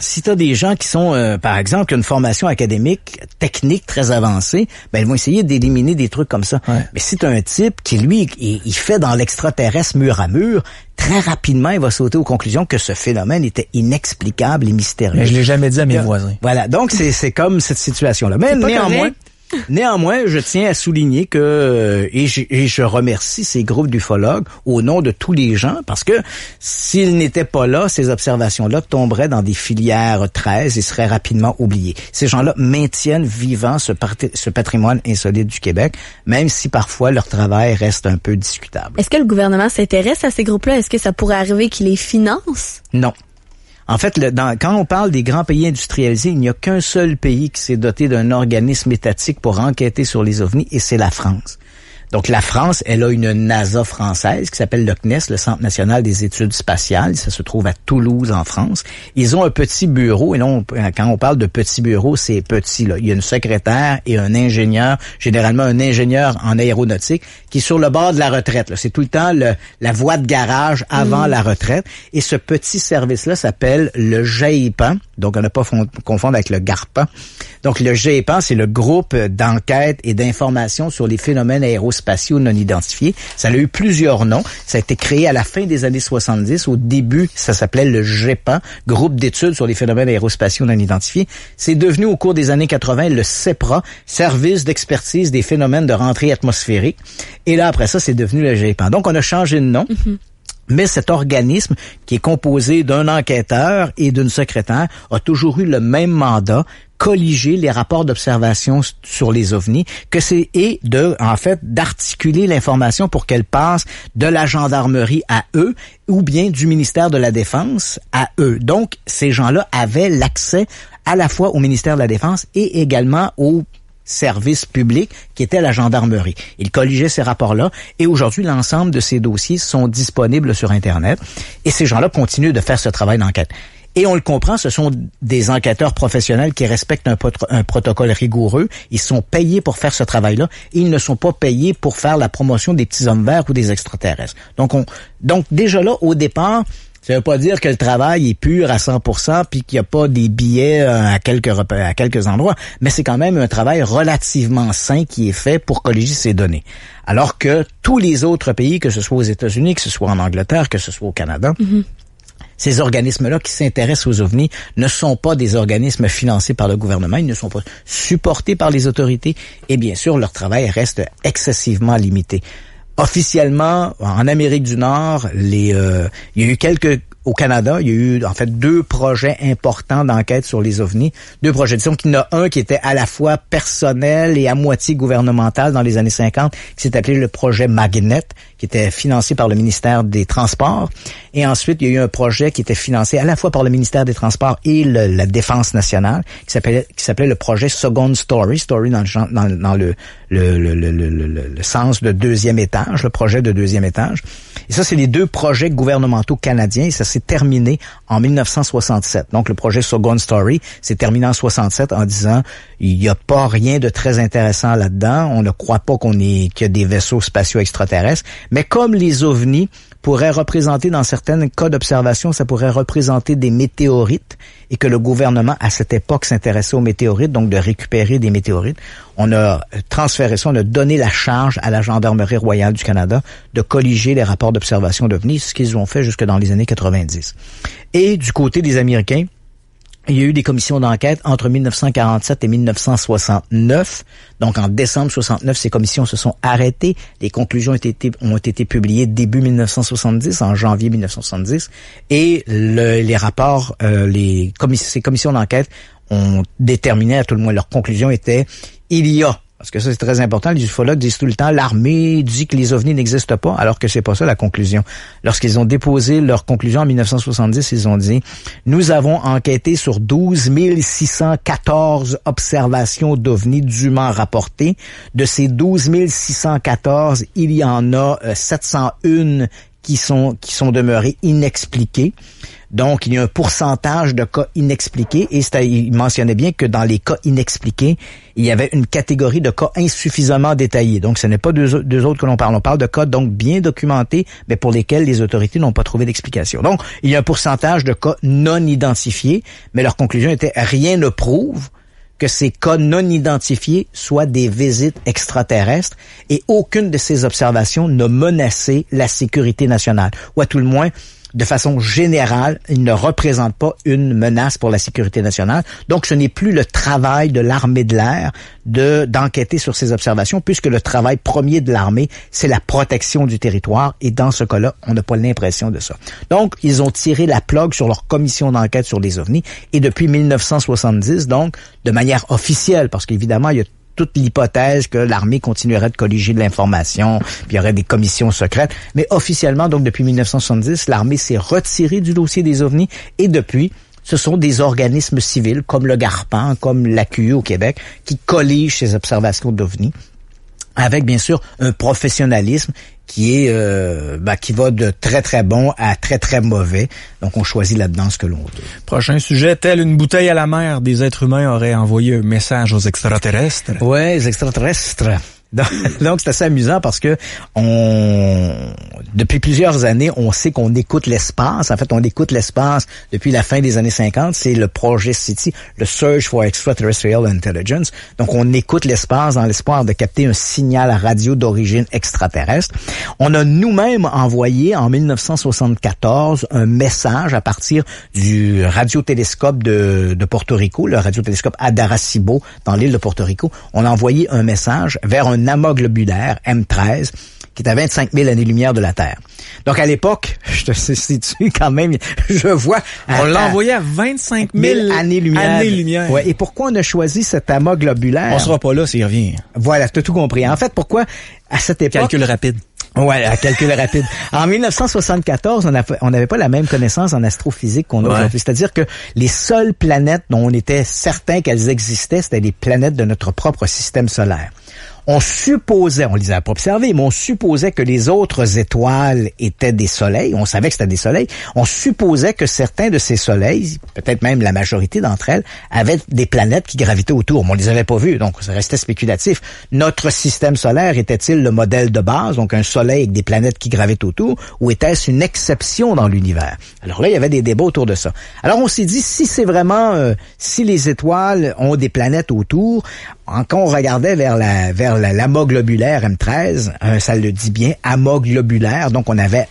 si tu as des gens qui sont, euh, par exemple, une formation académique, technique très avancée, ben, ils vont essayer d'éliminer des trucs comme ça. Mais si tu as un type qui, lui, il, fait dans l'extraterrestre mur à mur, très rapidement, il va sauter aux conclusions que ce phénomène était inexplicable et mystérieux. Mais je l'ai jamais dit à mes voisins. Voilà, donc c'est comme cette situation-là. Mais néanmoins, Néanmoins, je tiens à souligner que, et je, remercie ces groupes d'ufologues au nom de tous les gens, parce que s'ils n'étaient pas là, ces observations-là tomberaient dans des filières 13 et seraient rapidement oubliées. Ces gens-là maintiennent vivant ce, ce patrimoine insolite du Québec, même si parfois leur travail reste un peu discutable. Est-ce que le gouvernement s'intéresse à ces groupes-là? Est-ce que ça pourrait arriver qu'il les finance? Non. En fait, quand on parle des grands pays industrialisés, il n'y a qu'un seul pays qui s'est doté d'un organisme étatique pour enquêter sur les ovnis, et c'est la France. Donc la France, elle a une NASA française qui s'appelle le CNES, le Centre national des études spatiales. Ça se trouve à Toulouse en France. Ils ont un petit bureau et là, quand on parle de petit bureau, c'est petit. Là. Il y a une secrétaire et un ingénieur, généralement un ingénieur en aéronautique, qui est sur le bord de la retraite. C'est tout le temps la voie de garage avant mm. la retraite. Et ce petit service-là s'appelle le JIPAN. Donc, on ne pas confondre avec le GARPA. Donc, le GEPAN, c'est le groupe d'enquête et d'information sur les phénomènes aérospatiaux non identifiés. Ça a eu plusieurs noms. Ça a été créé à la fin des années 70. Au début, ça s'appelait le GEPAN, groupe d'études sur les phénomènes aérospatiaux non identifiés. C'est devenu au cours des années 80 le CEPRA, service d'expertise des phénomènes de rentrée atmosphérique. Et là, après ça, c'est devenu le GEPAN. Donc, on a changé de nom. Mm-hmm. Mais cet organisme, qui est composé d'un enquêteur et d'une secrétaire, a toujours eu le même mandat, colliger les rapports d'observation sur les ovnis, que c'est et de en fait d'articuler l'information pour qu'elle passe de la gendarmerie à eux ou bien du ministère de la Défense à eux. Donc ces gens-là avaient l'accès à la fois au ministère de la Défense et également au service public qui était la gendarmerie. Il colligeait ces rapports-là et aujourd'hui, l'ensemble de ces dossiers sont disponibles sur Internet et ces gens-là continuent de faire ce travail d'enquête. Et on le comprend, ce sont des enquêteurs professionnels qui respectent un, protocole rigoureux. Ils sont payés pour faire ce travail-là. Ils ne sont pas payés pour faire la promotion des petits hommes verts ou des extraterrestres. Donc, on, donc déjà là, au départ, ça veut pas dire que le travail est pur à 100 puis qu'il n'y a pas des billets euh, à quelques à quelques endroits, mais c'est quand même un travail relativement sain qui est fait pour colliger ces données. Alors que tous les autres pays, que ce soit aux États-Unis, que ce soit en Angleterre, que ce soit au Canada, mm-hmm. ces organismes-là qui s'intéressent aux ovnis ne sont pas des organismes financés par le gouvernement, ils ne sont pas supportés par les autorités et bien sûr leur travail reste excessivement limité officiellement, en Amérique du Nord, les, euh, il y a eu quelques au Canada, il y a eu en fait deux projets importants d'enquête sur les ovnis, deux projets de qui en a un qui était à la fois personnel et à moitié gouvernemental dans les années 50, qui s'est appelé le projet Magnet, qui était financé par le ministère des Transports. Et ensuite, il y a eu un projet qui était financé à la fois par le ministère des Transports et la Défense nationale, qui s'appelait, qui s'appelait le projet Second Story, Story dans le, dans, le, le, le, sens de deuxième étage, le projet de deuxième étage. Et ça, c'est les deux projets gouvernementaux canadiens. Et ça s'est terminé en 1967. Donc, le projet Second Story s'est terminé en 67 en disant, il n'y a pas rien de très intéressant là-dedans. On ne croit pas qu'on est, qu'il y a des vaisseaux spatiaux extraterrestres, mais comme les ovnis pourraient représenter, dans certains cas d'observation, ça pourrait représenter des météorites et que le gouvernement, à cette époque, s'intéressait aux météorites, donc de récupérer des météorites, on a transféré ça, on a donné la charge à la Gendarmerie royale du Canada de colliger les rapports d'observation d'ovnis, ce qu'ils ont fait jusque dans les années 90. Et du côté des Américains, il y a eu des commissions d'enquête entre 1947 et 1969. Donc, en décembre 69, ces commissions se sont arrêtées. Les conclusions ont été, publiées début 1970, en janvier 1970. Et les rapports, euh, ces commissions d'enquête ont déterminé, à tout le moins, leur conclusion était, il y a parce que ça, c'est très important. Les ufologues disent tout le temps, l'armée dit que les ovnis n'existent pas, alors que c'est pas ça la conclusion. Lorsqu'ils ont déposé leur conclusion en 1970, ils ont dit, nous avons enquêté sur 12 614 observations d'ovnis dûment rapportées. De ces 12 614, il y en a 701 euh, qui sont, qui sont demeurées inexpliquées. Donc, il y a un pourcentage de cas inexpliqués et il mentionnait bien que dans les cas inexpliqués, il y avait une catégorie de cas insuffisamment détaillés. Donc, ce n'est pas deux, autres que l'on parle. On parle de cas donc bien documentés, mais pour lesquels les autorités n'ont pas trouvé d'explication. Donc, il y a un pourcentage de cas non identifiés, mais leur conclusion était rien ne prouve que ces cas non identifiés soient des visites extraterrestres et aucune de ces observations n'a menacé la sécurité nationale, ou à tout le moins de façon générale, il ne représente pas une menace pour la sécurité nationale. Donc, ce n'est plus le travail de l'armée de l'air de d'enquêter sur ces observations, puisque le travail premier de l'armée, c'est la protection du territoire. Et dans ce cas-là, on n'a pas l'impression de ça. Donc, ils ont tiré la plug sur leur commission d'enquête sur les ovnis. Et depuis 1970, donc, de manière officielle, parce qu'évidemment, il y a toute l'hypothèse que l'armée continuerait de colliger de l'information, puis il y aurait des commissions secrètes. Mais officiellement, donc depuis 1970, l'armée s'est retirée du dossier des ovnis et depuis, ce sont des organismes civils comme le Garpan, comme l'AQU au Québec, qui colligent ces observations d'ovnis, avec bien sûr un professionnalisme qui est euh, ben, qui va de très très bon à très très mauvais. Donc on choisit là-dedans ce que l'on veut. Prochain sujet, telle une bouteille à la mer, des êtres humains auraient envoyé un message aux extraterrestres. Ouais, les extraterrestres. Hmm. Donc, c'est assez amusant parce que on, depuis plusieurs années, on sait qu'on écoute l'espace. En fait, on écoute l'espace depuis la fin des années 50. C'est le projet City, le Search for Extraterrestrial Intelligence. Donc, on écoute l'espace dans l'espoir de capter un signal radio d'origine extraterrestre. On a nous-mêmes envoyé en 1974 un message à partir du radiotélescope de, de Porto Rico, le radiotélescope Adaracibo dans l'île de Porto Rico. On a envoyé un message vers un un globulaire, M13, qui est à 25 000 années-lumière de la Terre. Donc, à l'époque, je te situe quand même, je vois... On l'a envoyé à 25 000 années-lumière. Années ouais. Et pourquoi on a choisi cet amas globulaire? On sera pas là s'il revient. Voilà, tu tout compris. En fait, pourquoi à cette époque... Calcul rapide. Ouais, à calcul rapide. En 1974, on n'avait pas la même connaissance en astrophysique qu'on a aujourd'hui. C'est-à-dire que les seules planètes dont on était certain qu'elles existaient, c'était les planètes de notre propre système solaire on supposait, on les avait pas observés, mais on supposait que les autres étoiles étaient des soleils. On savait que c'était des soleils. On supposait que certains de ces soleils, peut-être même la majorité d'entre elles, avaient des planètes qui gravitaient autour. Mais on les avait pas vues, donc ça restait spéculatif. Notre système solaire était-il le modèle de base, donc un soleil avec des planètes qui gravitent autour, ou était-ce une exception dans l'univers? Alors là, il y avait des débats autour de ça. Alors on s'est dit, si c'est vraiment, euh, si les étoiles ont des planètes autour, quand on regardait vers la vers globulaire M13, ça le dit bien, amoglobulaire, donc on avait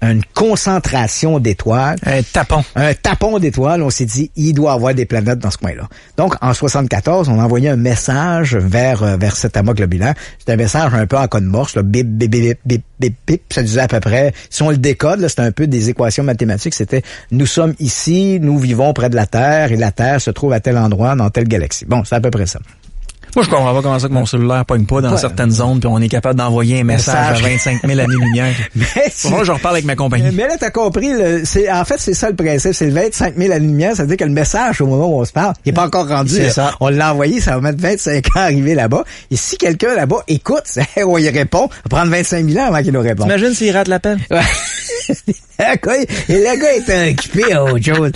une concentration d'étoiles. Un tapon. Un tapon d'étoiles, on s'est dit, il doit y avoir des planètes dans ce coin-là. Donc en 74, on envoyait un message vers euh, vers cet amoglobulaire. globulaire. C'était un message un peu en code morse, là, bip, bip, bip, bip, bip, bip. Ça disait à peu près, si on le décode, c'était un peu des équations mathématiques, c'était nous sommes ici, nous vivons près de la Terre et la Terre se trouve à tel endroit dans telle galaxie. Bon, c'est à peu près ça. Moi, je comprends pas comment ça que mon cellulaire pogne pas dans certaines zones, puis on est capable d'envoyer un message, à 25 000 années-lumière. Moi, je reparle avec ma compagnie. Mais là, t'as compris, c'est, en fait, c'est ça le principe. C'est 25 000 années-lumière, ça veut dire que le message, au moment où on se parle, il est pas encore rendu. C'est ça. On l'a envoyé, ça va mettre 25 ans à arriver là-bas. Et si quelqu'un là-bas écoute, eh, on y répond, on va prendre 25 000 ans avant qu'il nous réponde. T'imagines s'il rate l'appel? Ouais. Ah, Et le gars était occupé à autre chose.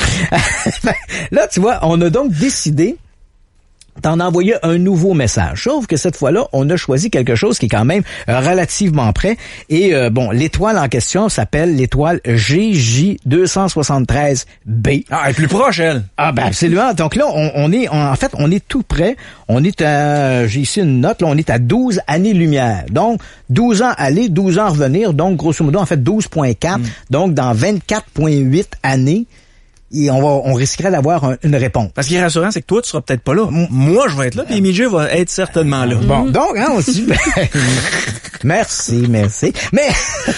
Ben, là, tu vois, on a donc décidé t'en envoyais un nouveau message. Sauf que cette fois-là, on a choisi quelque chose qui est quand même euh, relativement prêt. Et euh, bon, l'étoile en question s'appelle l'étoile GJ273b. Ah, elle est plus proche, elle. Ah ben absolument. Donc là, on, est, en fait, on est tout près. On est j'ai ici une note, on est à 12 années-lumière. Donc, 12 ans aller, 12 ans revenir. Donc, grosso modo, en fait, 12.4. Mm. Donc, dans 24.8 années, on, va, on risquerait d'avoir une réponse. Parce qu'il est rassurant, c'est que toi, tu seras peut-être pas là. moi, je vais être là, puis ah. Mijé va être certainement là. Mm-hmm. Bon, donc, hein, on ben, merci, merci. Mais,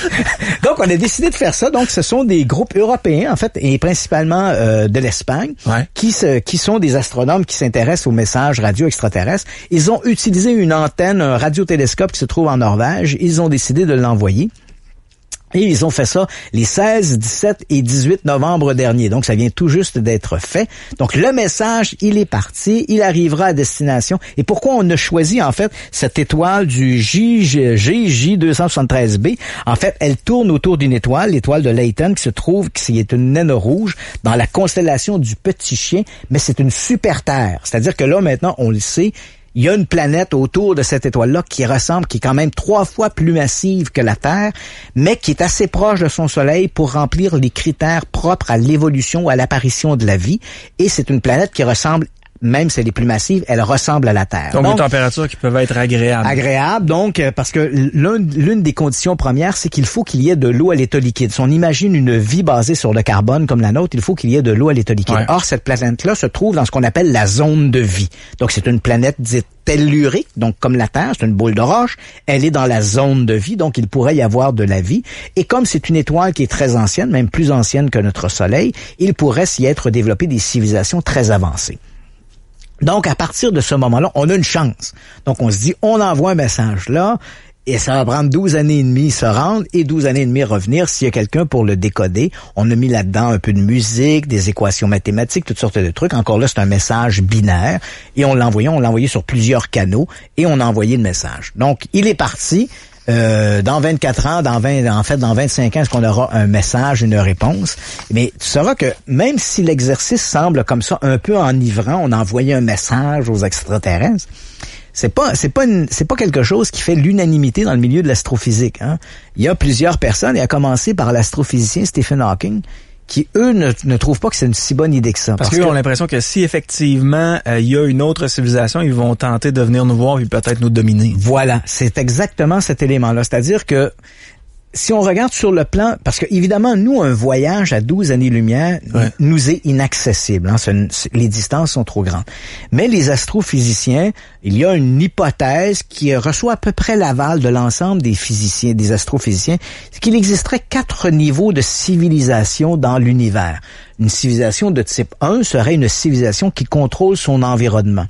donc, on a décidé de faire ça. Donc, ce sont des groupes européens, en fait, et principalement euh, de l'Espagne, qui, se, qui sont des astronomes qui s'intéressent aux messages radio extraterrestres. Ils ont utilisé une antenne, un radiotélescope qui se trouve en Norvège. Ils ont décidé de l'envoyer. Et ils ont fait ça les 16, 17 et 18 novembre dernier. Donc, ça vient tout juste d'être fait. Donc, le message, il est parti, il arrivera à destination. Et pourquoi on a choisi, en fait, cette étoile du JJ273B? En fait, elle tourne autour d'une étoile, l'étoile de Leighton, qui se trouve, qui est une naine rouge dans la constellation du Petit Chien, mais c'est une super Terre. C'est-à-dire que là, maintenant, on le sait, il y a une planète autour de cette étoile-là qui ressemble, qui est quand même trois fois plus massive que la Terre, mais qui est assez proche de son Soleil pour remplir les critères propres à l'évolution, ou à l'apparition de la vie. Et c'est une planète qui ressemble même si elle est plus massive, elle ressemble à la Terre. Donc, des températures qui peuvent être agréables. Agréables, donc, euh, parce que l'une des conditions premières, c'est qu'il faut qu'il y ait de l'eau à l'état liquide. Si on imagine une vie basée sur le carbone comme la nôtre, il faut qu'il y ait de l'eau à l'état liquide. Or, cette planète-là se trouve dans ce qu'on appelle la zone de vie. Donc, c'est une planète dite tellurique, donc comme la Terre, c'est une boule de roche, elle est dans la zone de vie, donc il pourrait y avoir de la vie. Et comme c'est une étoile qui est très ancienne, même plus ancienne que notre Soleil, il pourrait s'y être développé des civilisations très avancées. Donc, à partir de ce moment-là, on a une chance. Donc, on se dit, on envoie un message là, et ça va prendre 12 années et demie se rendre et 12 années et demie revenir s'il y a quelqu'un pour le décoder. On a mis là-dedans un peu de musique, des équations mathématiques, toutes sortes de trucs. Encore là, c'est un message binaire. Et on l'a envoyé, on l'a sur plusieurs canaux et on a envoyé le message. Donc, il est parti. Euh, dans 24 ans, dans 20, en fait, dans 25 ans, est-ce qu'on aura un message, une réponse? Mais tu sauras que même si l'exercice semble comme ça un peu enivrant, on envoyait un message aux extraterrestres, c'est pas c'est pas c'est pas quelque chose qui fait l'unanimité dans le milieu de l'astrophysique. Hein. Il y a plusieurs personnes et à commencer par l'astrophysicien Stephen Hawking qui, eux, ne, trouvent pas que c'est une si bonne idée que ça. Parce, qu'ils ont l'impression que si effectivement euh, il y a une autre civilisation, ils vont tenter de venir nous voir et peut-être nous dominer. Voilà, c'est exactement cet élément-là. C'est-à-dire que si on regarde sur le plan, parce que évidemment, nous, un voyage à 12 années-lumière nous est inaccessible. Hein. les distances sont trop grandes. Mais les astrophysiciens il y a une hypothèse qui reçoit à peu près l'aval de l'ensemble des physiciens, des astrophysiciens, c'est qu'il existerait quatre niveaux de civilisation dans l'univers. Une civilisation de type 1 serait une civilisation qui contrôle son environnement.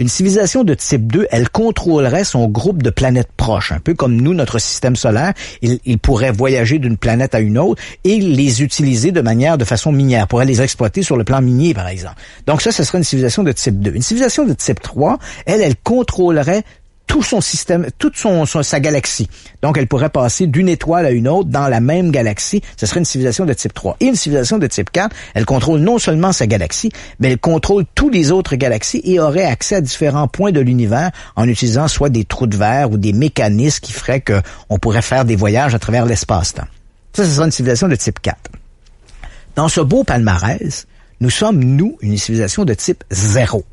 Une civilisation de type 2, elle contrôlerait son groupe de planètes proches, un peu comme nous, notre système solaire. Il, pourrait voyager d'une planète à une autre et les utiliser de manière, de façon minière, pourrait les exploiter sur le plan minier, par exemple. Donc ça, ce serait une civilisation de type 2. Une civilisation de type 3, elle, elle contrôlerait tout son système, toute son, sa galaxie. Donc, elle pourrait passer d'une étoile à une autre dans la même galaxie. Ce serait une civilisation de type 3. Et une civilisation de type 4, elle contrôle non seulement sa galaxie, mais elle contrôle tous les autres galaxies et aurait accès à différents points de l'univers en utilisant soit des trous de verre ou des mécanismes qui feraient qu'on pourrait faire des voyages à travers l'espace-temps. Ça, ce serait une civilisation de type 4. Dans ce beau palmarès, nous sommes, nous, une civilisation de type 0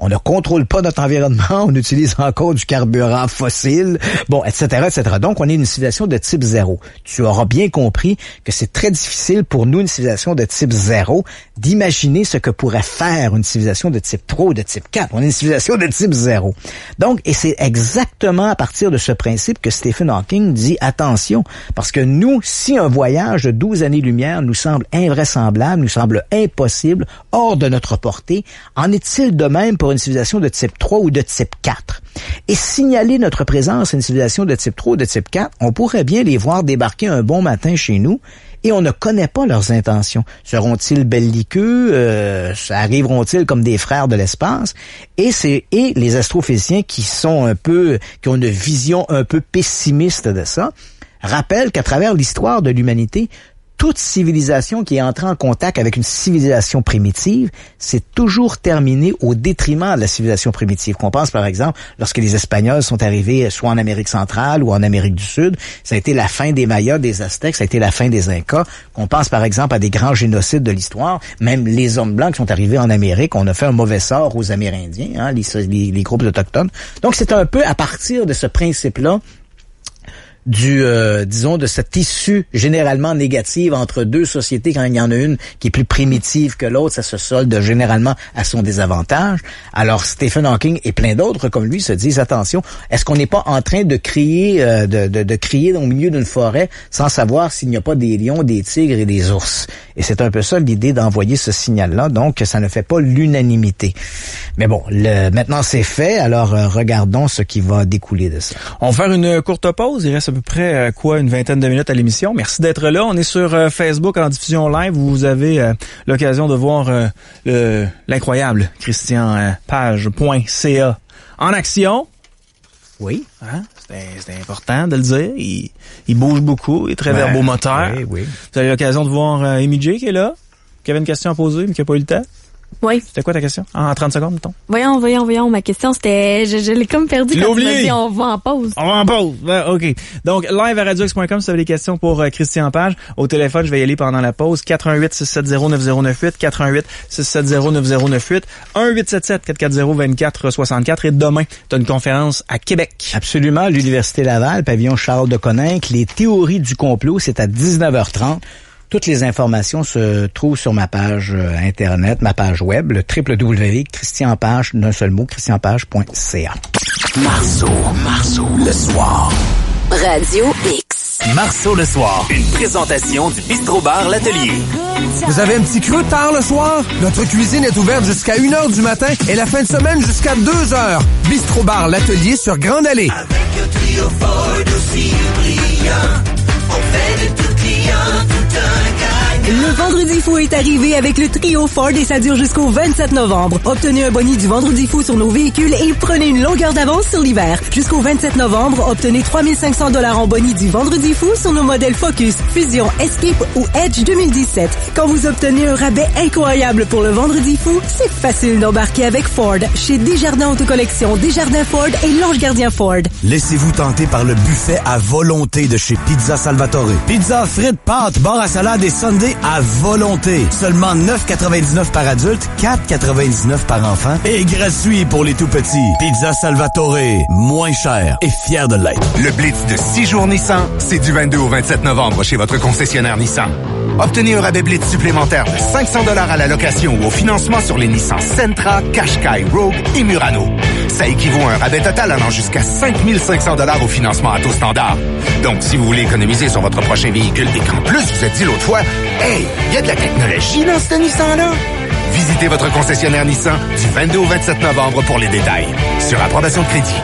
on ne contrôle pas notre environnement, on utilise encore du carburant fossile, bon, etc., etc. Donc, on est une civilisation de type zéro. Tu auras bien compris que c'est très difficile pour nous, une civilisation de type zéro, d'imaginer ce que pourrait faire une civilisation de type 3 ou de type 4. On est une civilisation de type zéro. Donc, et c'est exactement à partir de ce principe que Stephen Hawking dit attention, parce que nous, si un voyage de 12 années-lumière nous semble invraisemblable, nous semble impossible, hors de notre portée, en est-il de même pour une civilisation de type 3 ou de type 4. Et signaler notre présence à une civilisation de type 3 ou de type 4, on pourrait bien les voir débarquer un bon matin chez nous et on ne connaît pas leurs intentions. Seront-ils belliqueux? Euh, arriveront-ils comme des frères de l'espace? Et c'est et les astrophysiciens qui sont un peu, qui ont une vision un peu pessimiste de ça, rappellent qu'à travers l'histoire de l'humanité, toute civilisation qui est entrée en contact avec une civilisation primitive, c'est toujours terminé au détriment de la civilisation primitive. Qu'on pense, par exemple, lorsque les Espagnols sont arrivés euh, soit en Amérique centrale ou en Amérique du Sud, ça a été la fin des Mayas, des Aztèques, ça a été la fin des Incas. Qu'on pense, par exemple, à des grands génocides de l'histoire. Même les hommes blancs qui sont arrivés en Amérique, on a fait un mauvais sort aux Amérindiens, hein, les groupes autochtones. Donc, c'est un peu à partir de ce principe-là du, euh, disons, de cette issue généralement négative entre deux sociétés quand il y en a une qui est plus primitive que l'autre, ça se solde généralement à son désavantage. Alors Stephen Hawking et plein d'autres comme lui se disent attention, est-ce qu'on n'est pas en train de crier, euh, de, de, crier au milieu d'une forêt sans savoir s'il n'y a pas des lions, des tigres et des ours Et c'est un peu ça l'idée d'envoyer ce signal-là. Donc ça ne fait pas l'unanimité. Mais bon, le, maintenant c'est fait. Alors euh, regardons ce qui va découler de ça. On va faire une courte pause. Il reste à peu près euh, quoi une vingtaine de minutes à l'émission. Merci d'être là. On est sur euh, Facebook en diffusion live. vous avez euh, l'occasion de voir l'incroyable Christian Page.ca en action. Oui. Hein? C'est important de le dire. Il, bouge beaucoup, il est très ben, verbomoteur. moteur Vous avez l'occasion de voir Amy J qui est là, qui avait une question à poser, mais qui n'a pas eu le temps. Oui. C'était quoi ta question? En 30 secondes, mettons. Voyons, voyons, voyons. Ma question, c'était... Je, l'ai comme perdu on va en pause. On va en pause. Ben, OK. Donc, live à radiox.com, si vous avez des questions pour euh, Christian Page. Au téléphone, je vais y aller pendant la pause. 418-670-9098, 418-670-9098, 1-877-440-2464. Et demain, tu as une conférence à Québec. Absolument. L'Université Laval, pavillon Charles de Coninck. Les théories du complot, c'est à 19h30. Toutes les informations se trouvent sur ma page euh, Internet, ma page web, le www.christianpage, d'un seul mot, christianpage.ca. Marceau, Marceau, le soir. Radio X. Marceau le soir, une présentation du Bistro Bar L'Atelier. Vous avez un petit creux tard le soir? Notre cuisine est ouverte jusqu'à 1h du matin et la fin de semaine jusqu'à 2h. Bistro Bar L'Atelier sur Grande Allée. Avec un trio aussi brillant on fait de tout client tout un gars. Le Vendredi Fou est arrivé avec le trio Ford et ça dure jusqu'au 27 novembre. Obtenez un boni du Vendredi Fou sur nos véhicules et prenez une longueur d'avance sur l'hiver. Jusqu'au 27 novembre, obtenez 3500 dollars en boni du Vendredi Fou sur nos modèles Focus, Fusion, Escape ou Edge 2017. Quand vous obtenez un rabais incroyable pour le Vendredi Fou, c'est facile d'embarquer avec Ford chez Desjardins Autocollection, Desjardins Ford et L'Ange Gardien Ford. Laissez-vous tenter par le buffet à volonté de chez Pizza Salvatore. Pizza, frites, pâtes, bar à salade et sundae à volonté. Seulement 9,99 par adulte, 4,99 par enfant et gratuit pour les tout-petits. Pizza Salvatore, moins cher et fier de l'être. Le Blitz de 6 jours Nissan, c'est du 22 au 27 novembre chez votre concessionnaire Nissan. Obtenez un rabais blitz supplémentaire de 500 dollars à la location ou au financement sur les Nissan Sentra, Qashqai, Rogue et Murano. Ça équivaut à un rabais total allant jusqu'à 5500 au financement à taux standard. Donc, si vous voulez économiser sur votre prochain véhicule et qu'en plus vous êtes dit l'autre fois, hey, il y a de la technologie dans ce Nissan-là. Visitez votre concessionnaire Nissan du 22 au 27 novembre pour les détails. Sur approbation de crédit.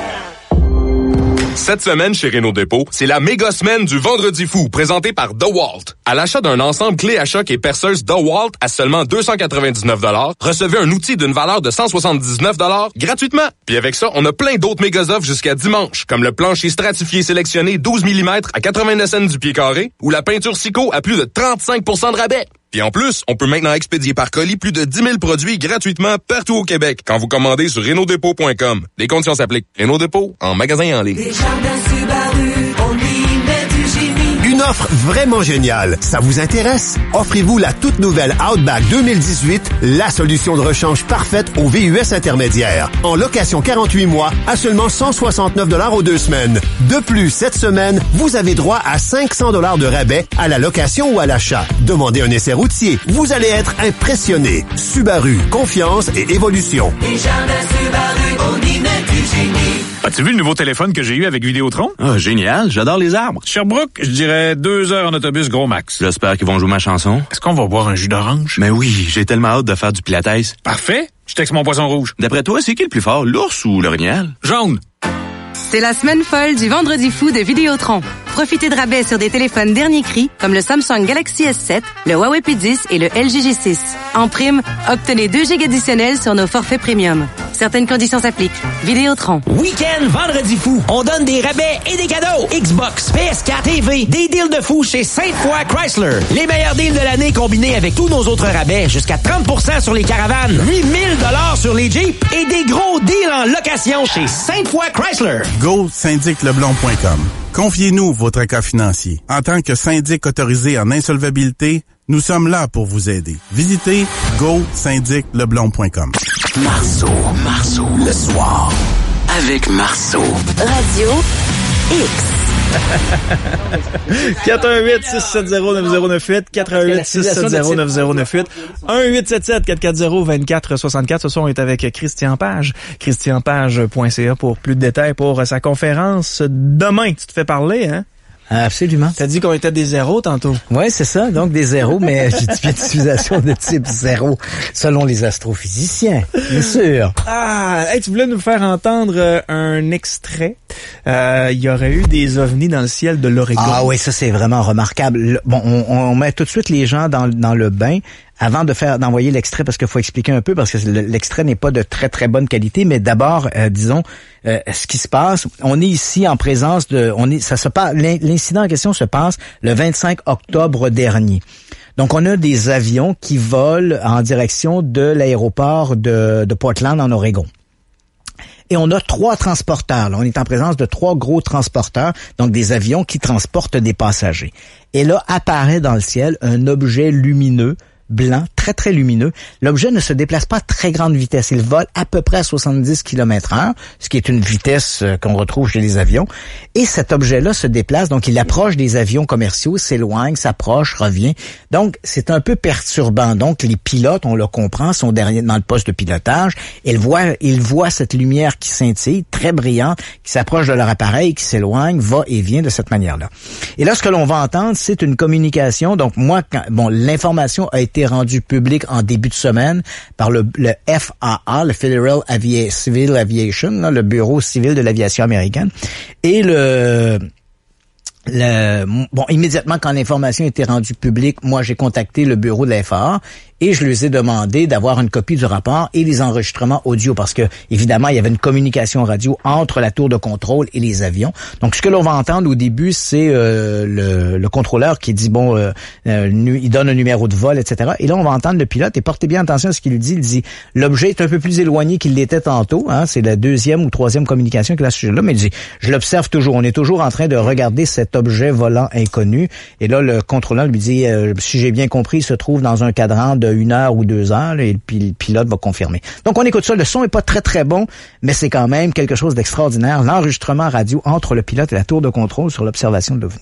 Cette semaine chez Renault Dépôt, c'est la méga semaine du Vendredi fou, présentée par DeWalt. À l'achat d'un ensemble clé à choc et perceuse DeWalt à seulement 299 recevez un outil d'une valeur de 179 gratuitement. Puis avec ça, on a plein d'autres méga offres jusqu'à dimanche, comme le plancher stratifié sélectionné 12 mm à 89 cents du pied carré ou la peinture Sico à plus de 35 de rabais. Puis en plus, on peut maintenant expédier par colis plus de 10 000 produits gratuitement partout au Québec quand vous commandez sur Renaudépot.com, Les conditions s'appliquent. Réno-Depot, en magasin et en ligne offre vraiment géniale. Ça vous intéresse? Offrez-vous la toute nouvelle Outback 2018, la solution de rechange parfaite au VUS intermédiaire. En location 48 mois, à seulement 169 dollars aux deux semaines. De plus, cette semaine, vous avez droit à 500 dollars de rabais à la location ou à l'achat. Demandez un essai routier. Vous allez être impressionné. Subaru, confiance et évolution. As-tu vu le nouveau téléphone que j'ai eu avec Vidéotron? Ah, génial, j'adore les arbres. Sherbrooke, je dirais deux heures en autobus gros max. J'espère qu'ils vont jouer ma chanson. Est-ce qu'on va boire un jus d'orange? Mais oui, j'ai tellement hâte de faire du pilates. Parfait, je texte mon poisson rouge. D'après toi, c'est qui le plus fort, l'ours ou l'orignal? Jaune. C'est la semaine folle du Vendredi fou de Vidéotron. Profitez de rabais sur des téléphones dernier cri comme le Samsung Galaxy S7, le Huawei P10 et le LG G6. En prime, obtenez 2 Go additionnels sur nos forfaits premium. Certaines conditions s'appliquent. Vidéotron. Week-end, vendredi fou. On donne des rabais et des cadeaux. Xbox, PS4, TV, des deals de fou chez 5 foy Chrysler. Les meilleurs deals de l'année combinés avec tous nos autres rabais. Jusqu'à 30 sur les caravanes, 8000 sur les Jeeps et des gros deals en location chez 5 foy Chrysler. Go Confiez-nous votre cas financier. En tant que syndic autorisé en insolvabilité, nous sommes là pour vous aider. Visitez go-syndicleblond.com. Marceau, Marceau, le soir, avec Marceau. Radio 418-670-9098, 418-670-9098, 1-877-440-2464. Ce soir, on est avec Christian Page, christianpage.ca pour plus de détails pour sa conférence. Demain, tu te fais parler, hein? Ah, absolument. T'as dit qu'on était des zéros tantôt. Oui, c'est ça. Donc des zéros, mais j'ai dit utilisation de type zéro selon les astrophysiciens, bien sûr. Ah, tu voulais nous faire entendre euh, un extrait. Euh, il y aurait eu des ovnis dans le ciel de l'Oregon. Ah oui, ça c'est vraiment remarquable. Bon, on, met tout de suite les gens dans, dans le bain avant de faire d'envoyer l'extrait, parce qu'il faut expliquer un peu, parce que l'extrait n'est pas de très très bonne qualité, mais d'abord, euh, disons, euh, ce qui se passe. On est ici en présence de, on est, ça se passe, l'incident en question se passe le 25 octobre dernier. Donc, on a des avions qui volent en direction de l'aéroport de, de Portland en Oregon et on a trois transporteurs. on est en présence de trois gros transporteurs, donc des avions qui transportent des passagers. Et là apparaît dans le ciel un objet lumineux blanc, très très lumineux. L'objet ne se déplace pas à très grande vitesse. Il vole à peu près à 70 km heure, ce qui est une vitesse euh, qu'on retrouve chez les avions. Et cet objet-là se déplace, donc il approche des avions commerciaux, s'éloigne, s'approche, revient. Donc c'est un peu perturbant. Donc les pilotes, on le comprend, sont derrière dans le poste de pilotage. Ils voient, ils voient cette lumière qui scintille, très brillante, qui s'approche de leur appareil, qui s'éloigne, va et vient de cette manière-là. Et là, ce que l'on va entendre, c'est une communication. Donc moi, bon, l'information a été été rendu public en début de semaine par le, FAA, le Federal Civil Aviation, le Bureau civil de l'aviation américaine. Et le... Le, bon, immédiatement quand l'information était rendue publique, moi j'ai contacté le bureau de l'FAA et je lui ai demandé d'avoir une copie du rapport et les enregistrements audio parce que, évidemment, il y avait une communication radio entre la tour de contrôle et les avions. Donc, ce que l'on va entendre au début, c'est euh, le, contrôleur qui dit, bon, euh, euh, il donne un numéro de vol, etc. Et là, on va entendre le pilote et portez bien attention à ce qu'il dit. Il dit, l'objet est un peu plus éloigné qu'il l'était tantôt. Hein. c'est la deuxième ou troisième communication qu'il a sujet là mais il dit, je l'observe toujours. On est toujours en train de regarder cet objet volant inconnu. Et là, le contrôleur lui dit, si j'ai bien compris, il se trouve dans un cadran de de une heure ou deux heures, là, et puis le pilote va confirmer. Donc on écoute ça, le son est pas très très bon, mais c'est quand même quelque chose d'extraordinaire, l'enregistrement radio entre le pilote et la tour de contrôle sur l'observation de l'OVNI.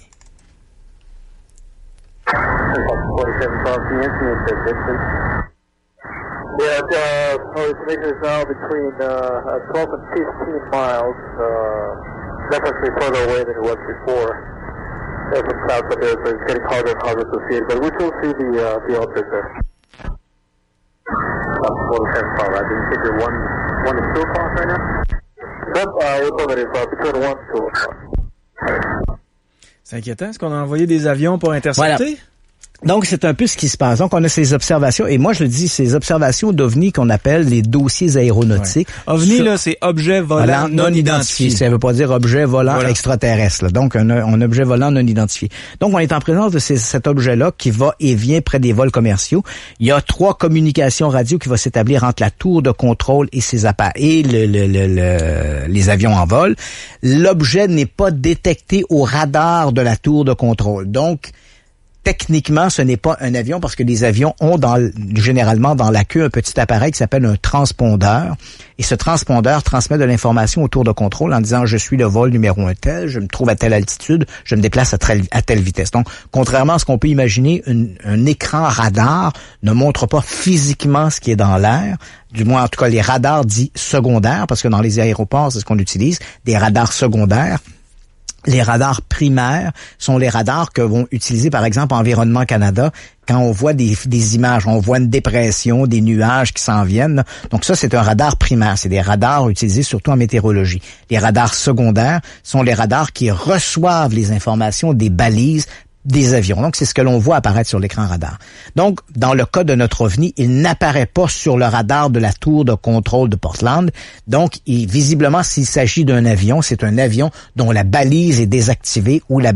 Yeah, uh, well, figures now between uh, 12 and 15 miles, uh, definitely further away than it was before. As it sounds like it's getting harder and harder to see it, but we still see the, uh, the object there. C'est inquiétant. Est-ce qu'on a envoyé des avions pour intercepter? Donc, c'est un peu ce qui se passe. Donc, on a ces observations, et moi, je le dis ces observations d'OVNI qu'on appelle les dossiers aéronautiques. OVNI, là, c'est objet volant, non, identifié. Ça veut pas dire objet volant extraterrestre. Là. Donc, un, objet volant non identifié. Donc, on est en présence de cet objet-là qui va et vient près des vols commerciaux. Il y a trois communications radio qui vont s'établir entre la tour de contrôle et ses appareils, et les avions en vol. L'objet n'est pas détecté au radar de la tour de contrôle. Donc, techniquement, ce n'est pas un avion parce que les avions ont dans, généralement dans la queue un petit appareil qui s'appelle un transpondeur. Et ce transpondeur transmet de l'information au de contrôle en disant je suis le vol numéro un tel, je me trouve à telle altitude, je me déplace à telle, vitesse. Donc, contrairement à ce qu'on peut imaginer, un écran radar ne montre pas physiquement ce qui est dans l'air, du moins en tout cas les radars dits secondaires, parce que dans les aéroports, c'est ce qu'on utilise, des radars secondaires les radars primaires sont les radars que vont utiliser, par exemple, Environnement Canada quand on voit des, images, on voit une dépression, des nuages qui s'en viennent. Donc ça, c'est un radar primaire. C'est des radars utilisés surtout en météorologie. Les radars secondaires sont les radars qui reçoivent les informations des balises des avions. Donc, c'est ce que l'on voit apparaître sur l'écran radar. Donc, dans le cas de notre ovni, il n'apparaît pas sur le radar de la tour de contrôle de Portland. Donc, visiblement, s'il s'agit d'un avion, c'est un avion dont la balise est désactivée ou, la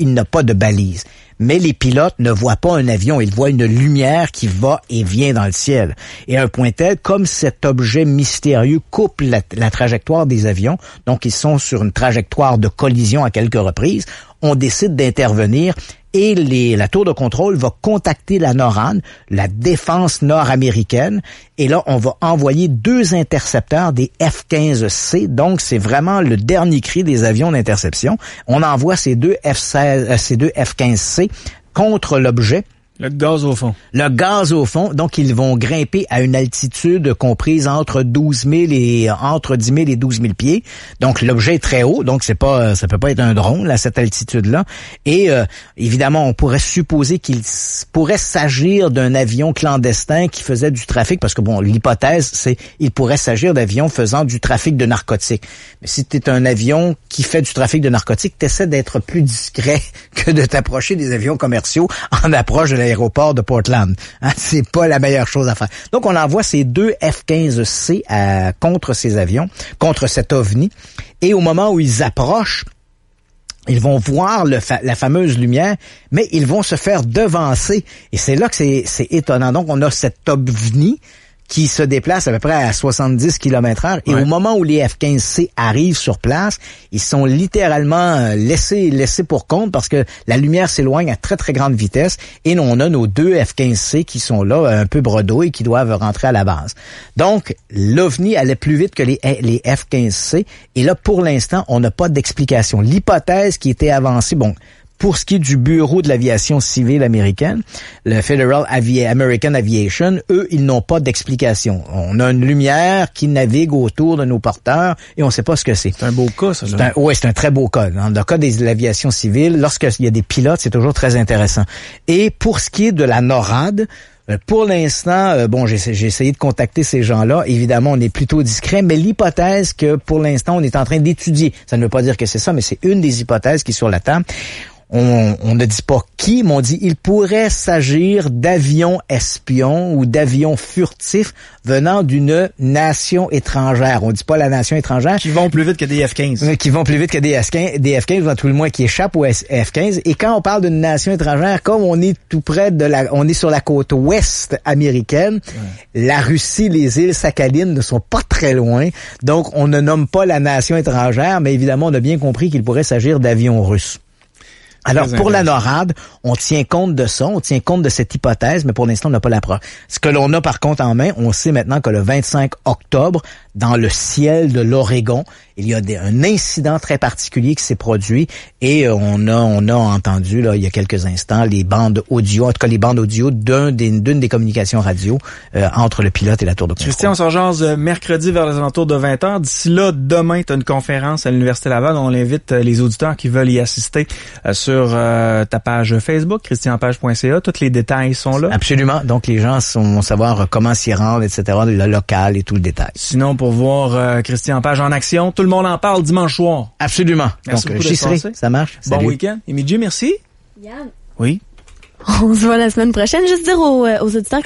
il n'a pas de balise. Mais les pilotes ne voient pas un avion, ils voient une lumière qui va et vient dans le ciel. Et un point tel, comme cet objet mystérieux coupe la trajectoire des avions, donc ils sont sur une trajectoire de collision à quelques reprises, on décide d'intervenir et les, la tour de contrôle va contacter la NORAN, la défense nord-américaine, et là, on va envoyer deux intercepteurs des F-15C, donc c'est vraiment le dernier cri des avions d'interception. On envoie ces deux, F euh, ces deux F-15C contre l'objet le gaz au fond. Le gaz au fond. Donc, ils vont grimper à une altitude comprise entre 12 000 et entre 10 000 et 12 000 pieds. Donc, l'objet est très haut. Donc, c'est pas, ça peut pas être un drone à cette altitude-là. Et euh, évidemment, on pourrait supposer qu'il pourrait s'agir d'un avion clandestin qui faisait du trafic, parce que bon, l'hypothèse, c'est il pourrait s'agir d'avions faisant du trafic de narcotiques. Mais si tu un avion qui fait du trafic de narcotiques, tu d'être plus discret que de t'approcher des avions commerciaux en approche de l'aéroport de Portland. Hein, c'est pas la meilleure chose à faire. Donc, on envoie ces deux F-15C euh, contre ces avions, contre cet OVNI. Et au moment où ils approchent, ils vont voir la fameuse lumière, mais ils vont se faire devancer. Et c'est là que c'est étonnant. Donc, on a cet ovni qui se déplacent à peu près à 70 km heure. Et au moment où les F-15C arrivent sur place, ils sont littéralement euh, laissés, laissés pour compte parce que la lumière s'éloigne à très, très grande vitesse. Et on a nos deux F-15C qui sont là, euh, un peu et qui doivent rentrer à la base. Donc, l'OVNI allait plus vite que les, eh, les F-15C. Et là, pour l'instant, on n'a pas d'explication. L'hypothèse qui était avancée, bon, pour ce qui est du Bureau de l'aviation civile américaine, le Federal American Aviation, eux, ils n'ont pas d'explication. On a une lumière qui navigue autour de nos porteurs et on ne sait pas ce que c'est. C'est un beau cas, ça. Oui, c'est un très beau cas. Dans le cas de l'aviation civile, lorsqu'il y a des pilotes, c'est toujours très intéressant. Et pour ce qui est de la NORAD, euh, pour l'instant, euh, bon, j'ai essayé de contacter ces gens-là. Évidemment, on est plutôt discret, mais l'hypothèse que pour l'instant, on est en train d'étudier, ça ne veut pas dire que c'est ça, mais c'est une des hypothèses qui est sur la table on, ne dit pas qui, mais on dit il pourrait s'agir d'avions espions ou d'avions furtifs venant d'une nation étrangère. On dit pas la nation étrangère. Qui vont plus vite que des F-15. Euh, qui vont plus vite que des F-15, des tout le moins qui échappent aux F-15. Et quand on parle d'une nation étrangère, comme on est tout près de la, on est sur la côte ouest américaine, la Russie, les îles Sakhaline ne sont pas très loin. Donc, on ne nomme pas la nation étrangère, mais évidemment, on a bien compris qu'il pourrait s'agir d'avions russes. Alors, pour la NORAD, on tient compte de ça, on tient compte de cette hypothèse, mais pour l'instant, on n'a pas la preuve. Ce que l'on a par contre en main, on sait maintenant que le 25 octobre, dans le ciel de l'Oregon. Il y a un incident très particulier qui s'est produit et euh, on a, on a entendu là, il y a quelques instants les bandes audio, en tout cas les bandes audio d'une des communications radio euh, entre le pilote et la tour de contrôle. Christian, on s'engage euh, mercredi vers les alentours de 20h. D'ici là, demain, tu as une conférence à l'Université Laval. On invite les auditeurs qui veulent y assister sur ta page Facebook, christianpage.ca. Tous les détails sont là. Absolument. Donc les gens vont savoir comment s'y rendre, etc., le local et tout le détail. Sinon, pour voir euh, Christian Page en action. Tout le monde en parle dimanche soir. Absolument. Merci Donc, euh, Ça marche. Bon week-end. Emidji, merci. Yann. Oui. On se voit la semaine prochaine. Juste dire aux, euh, auditeurs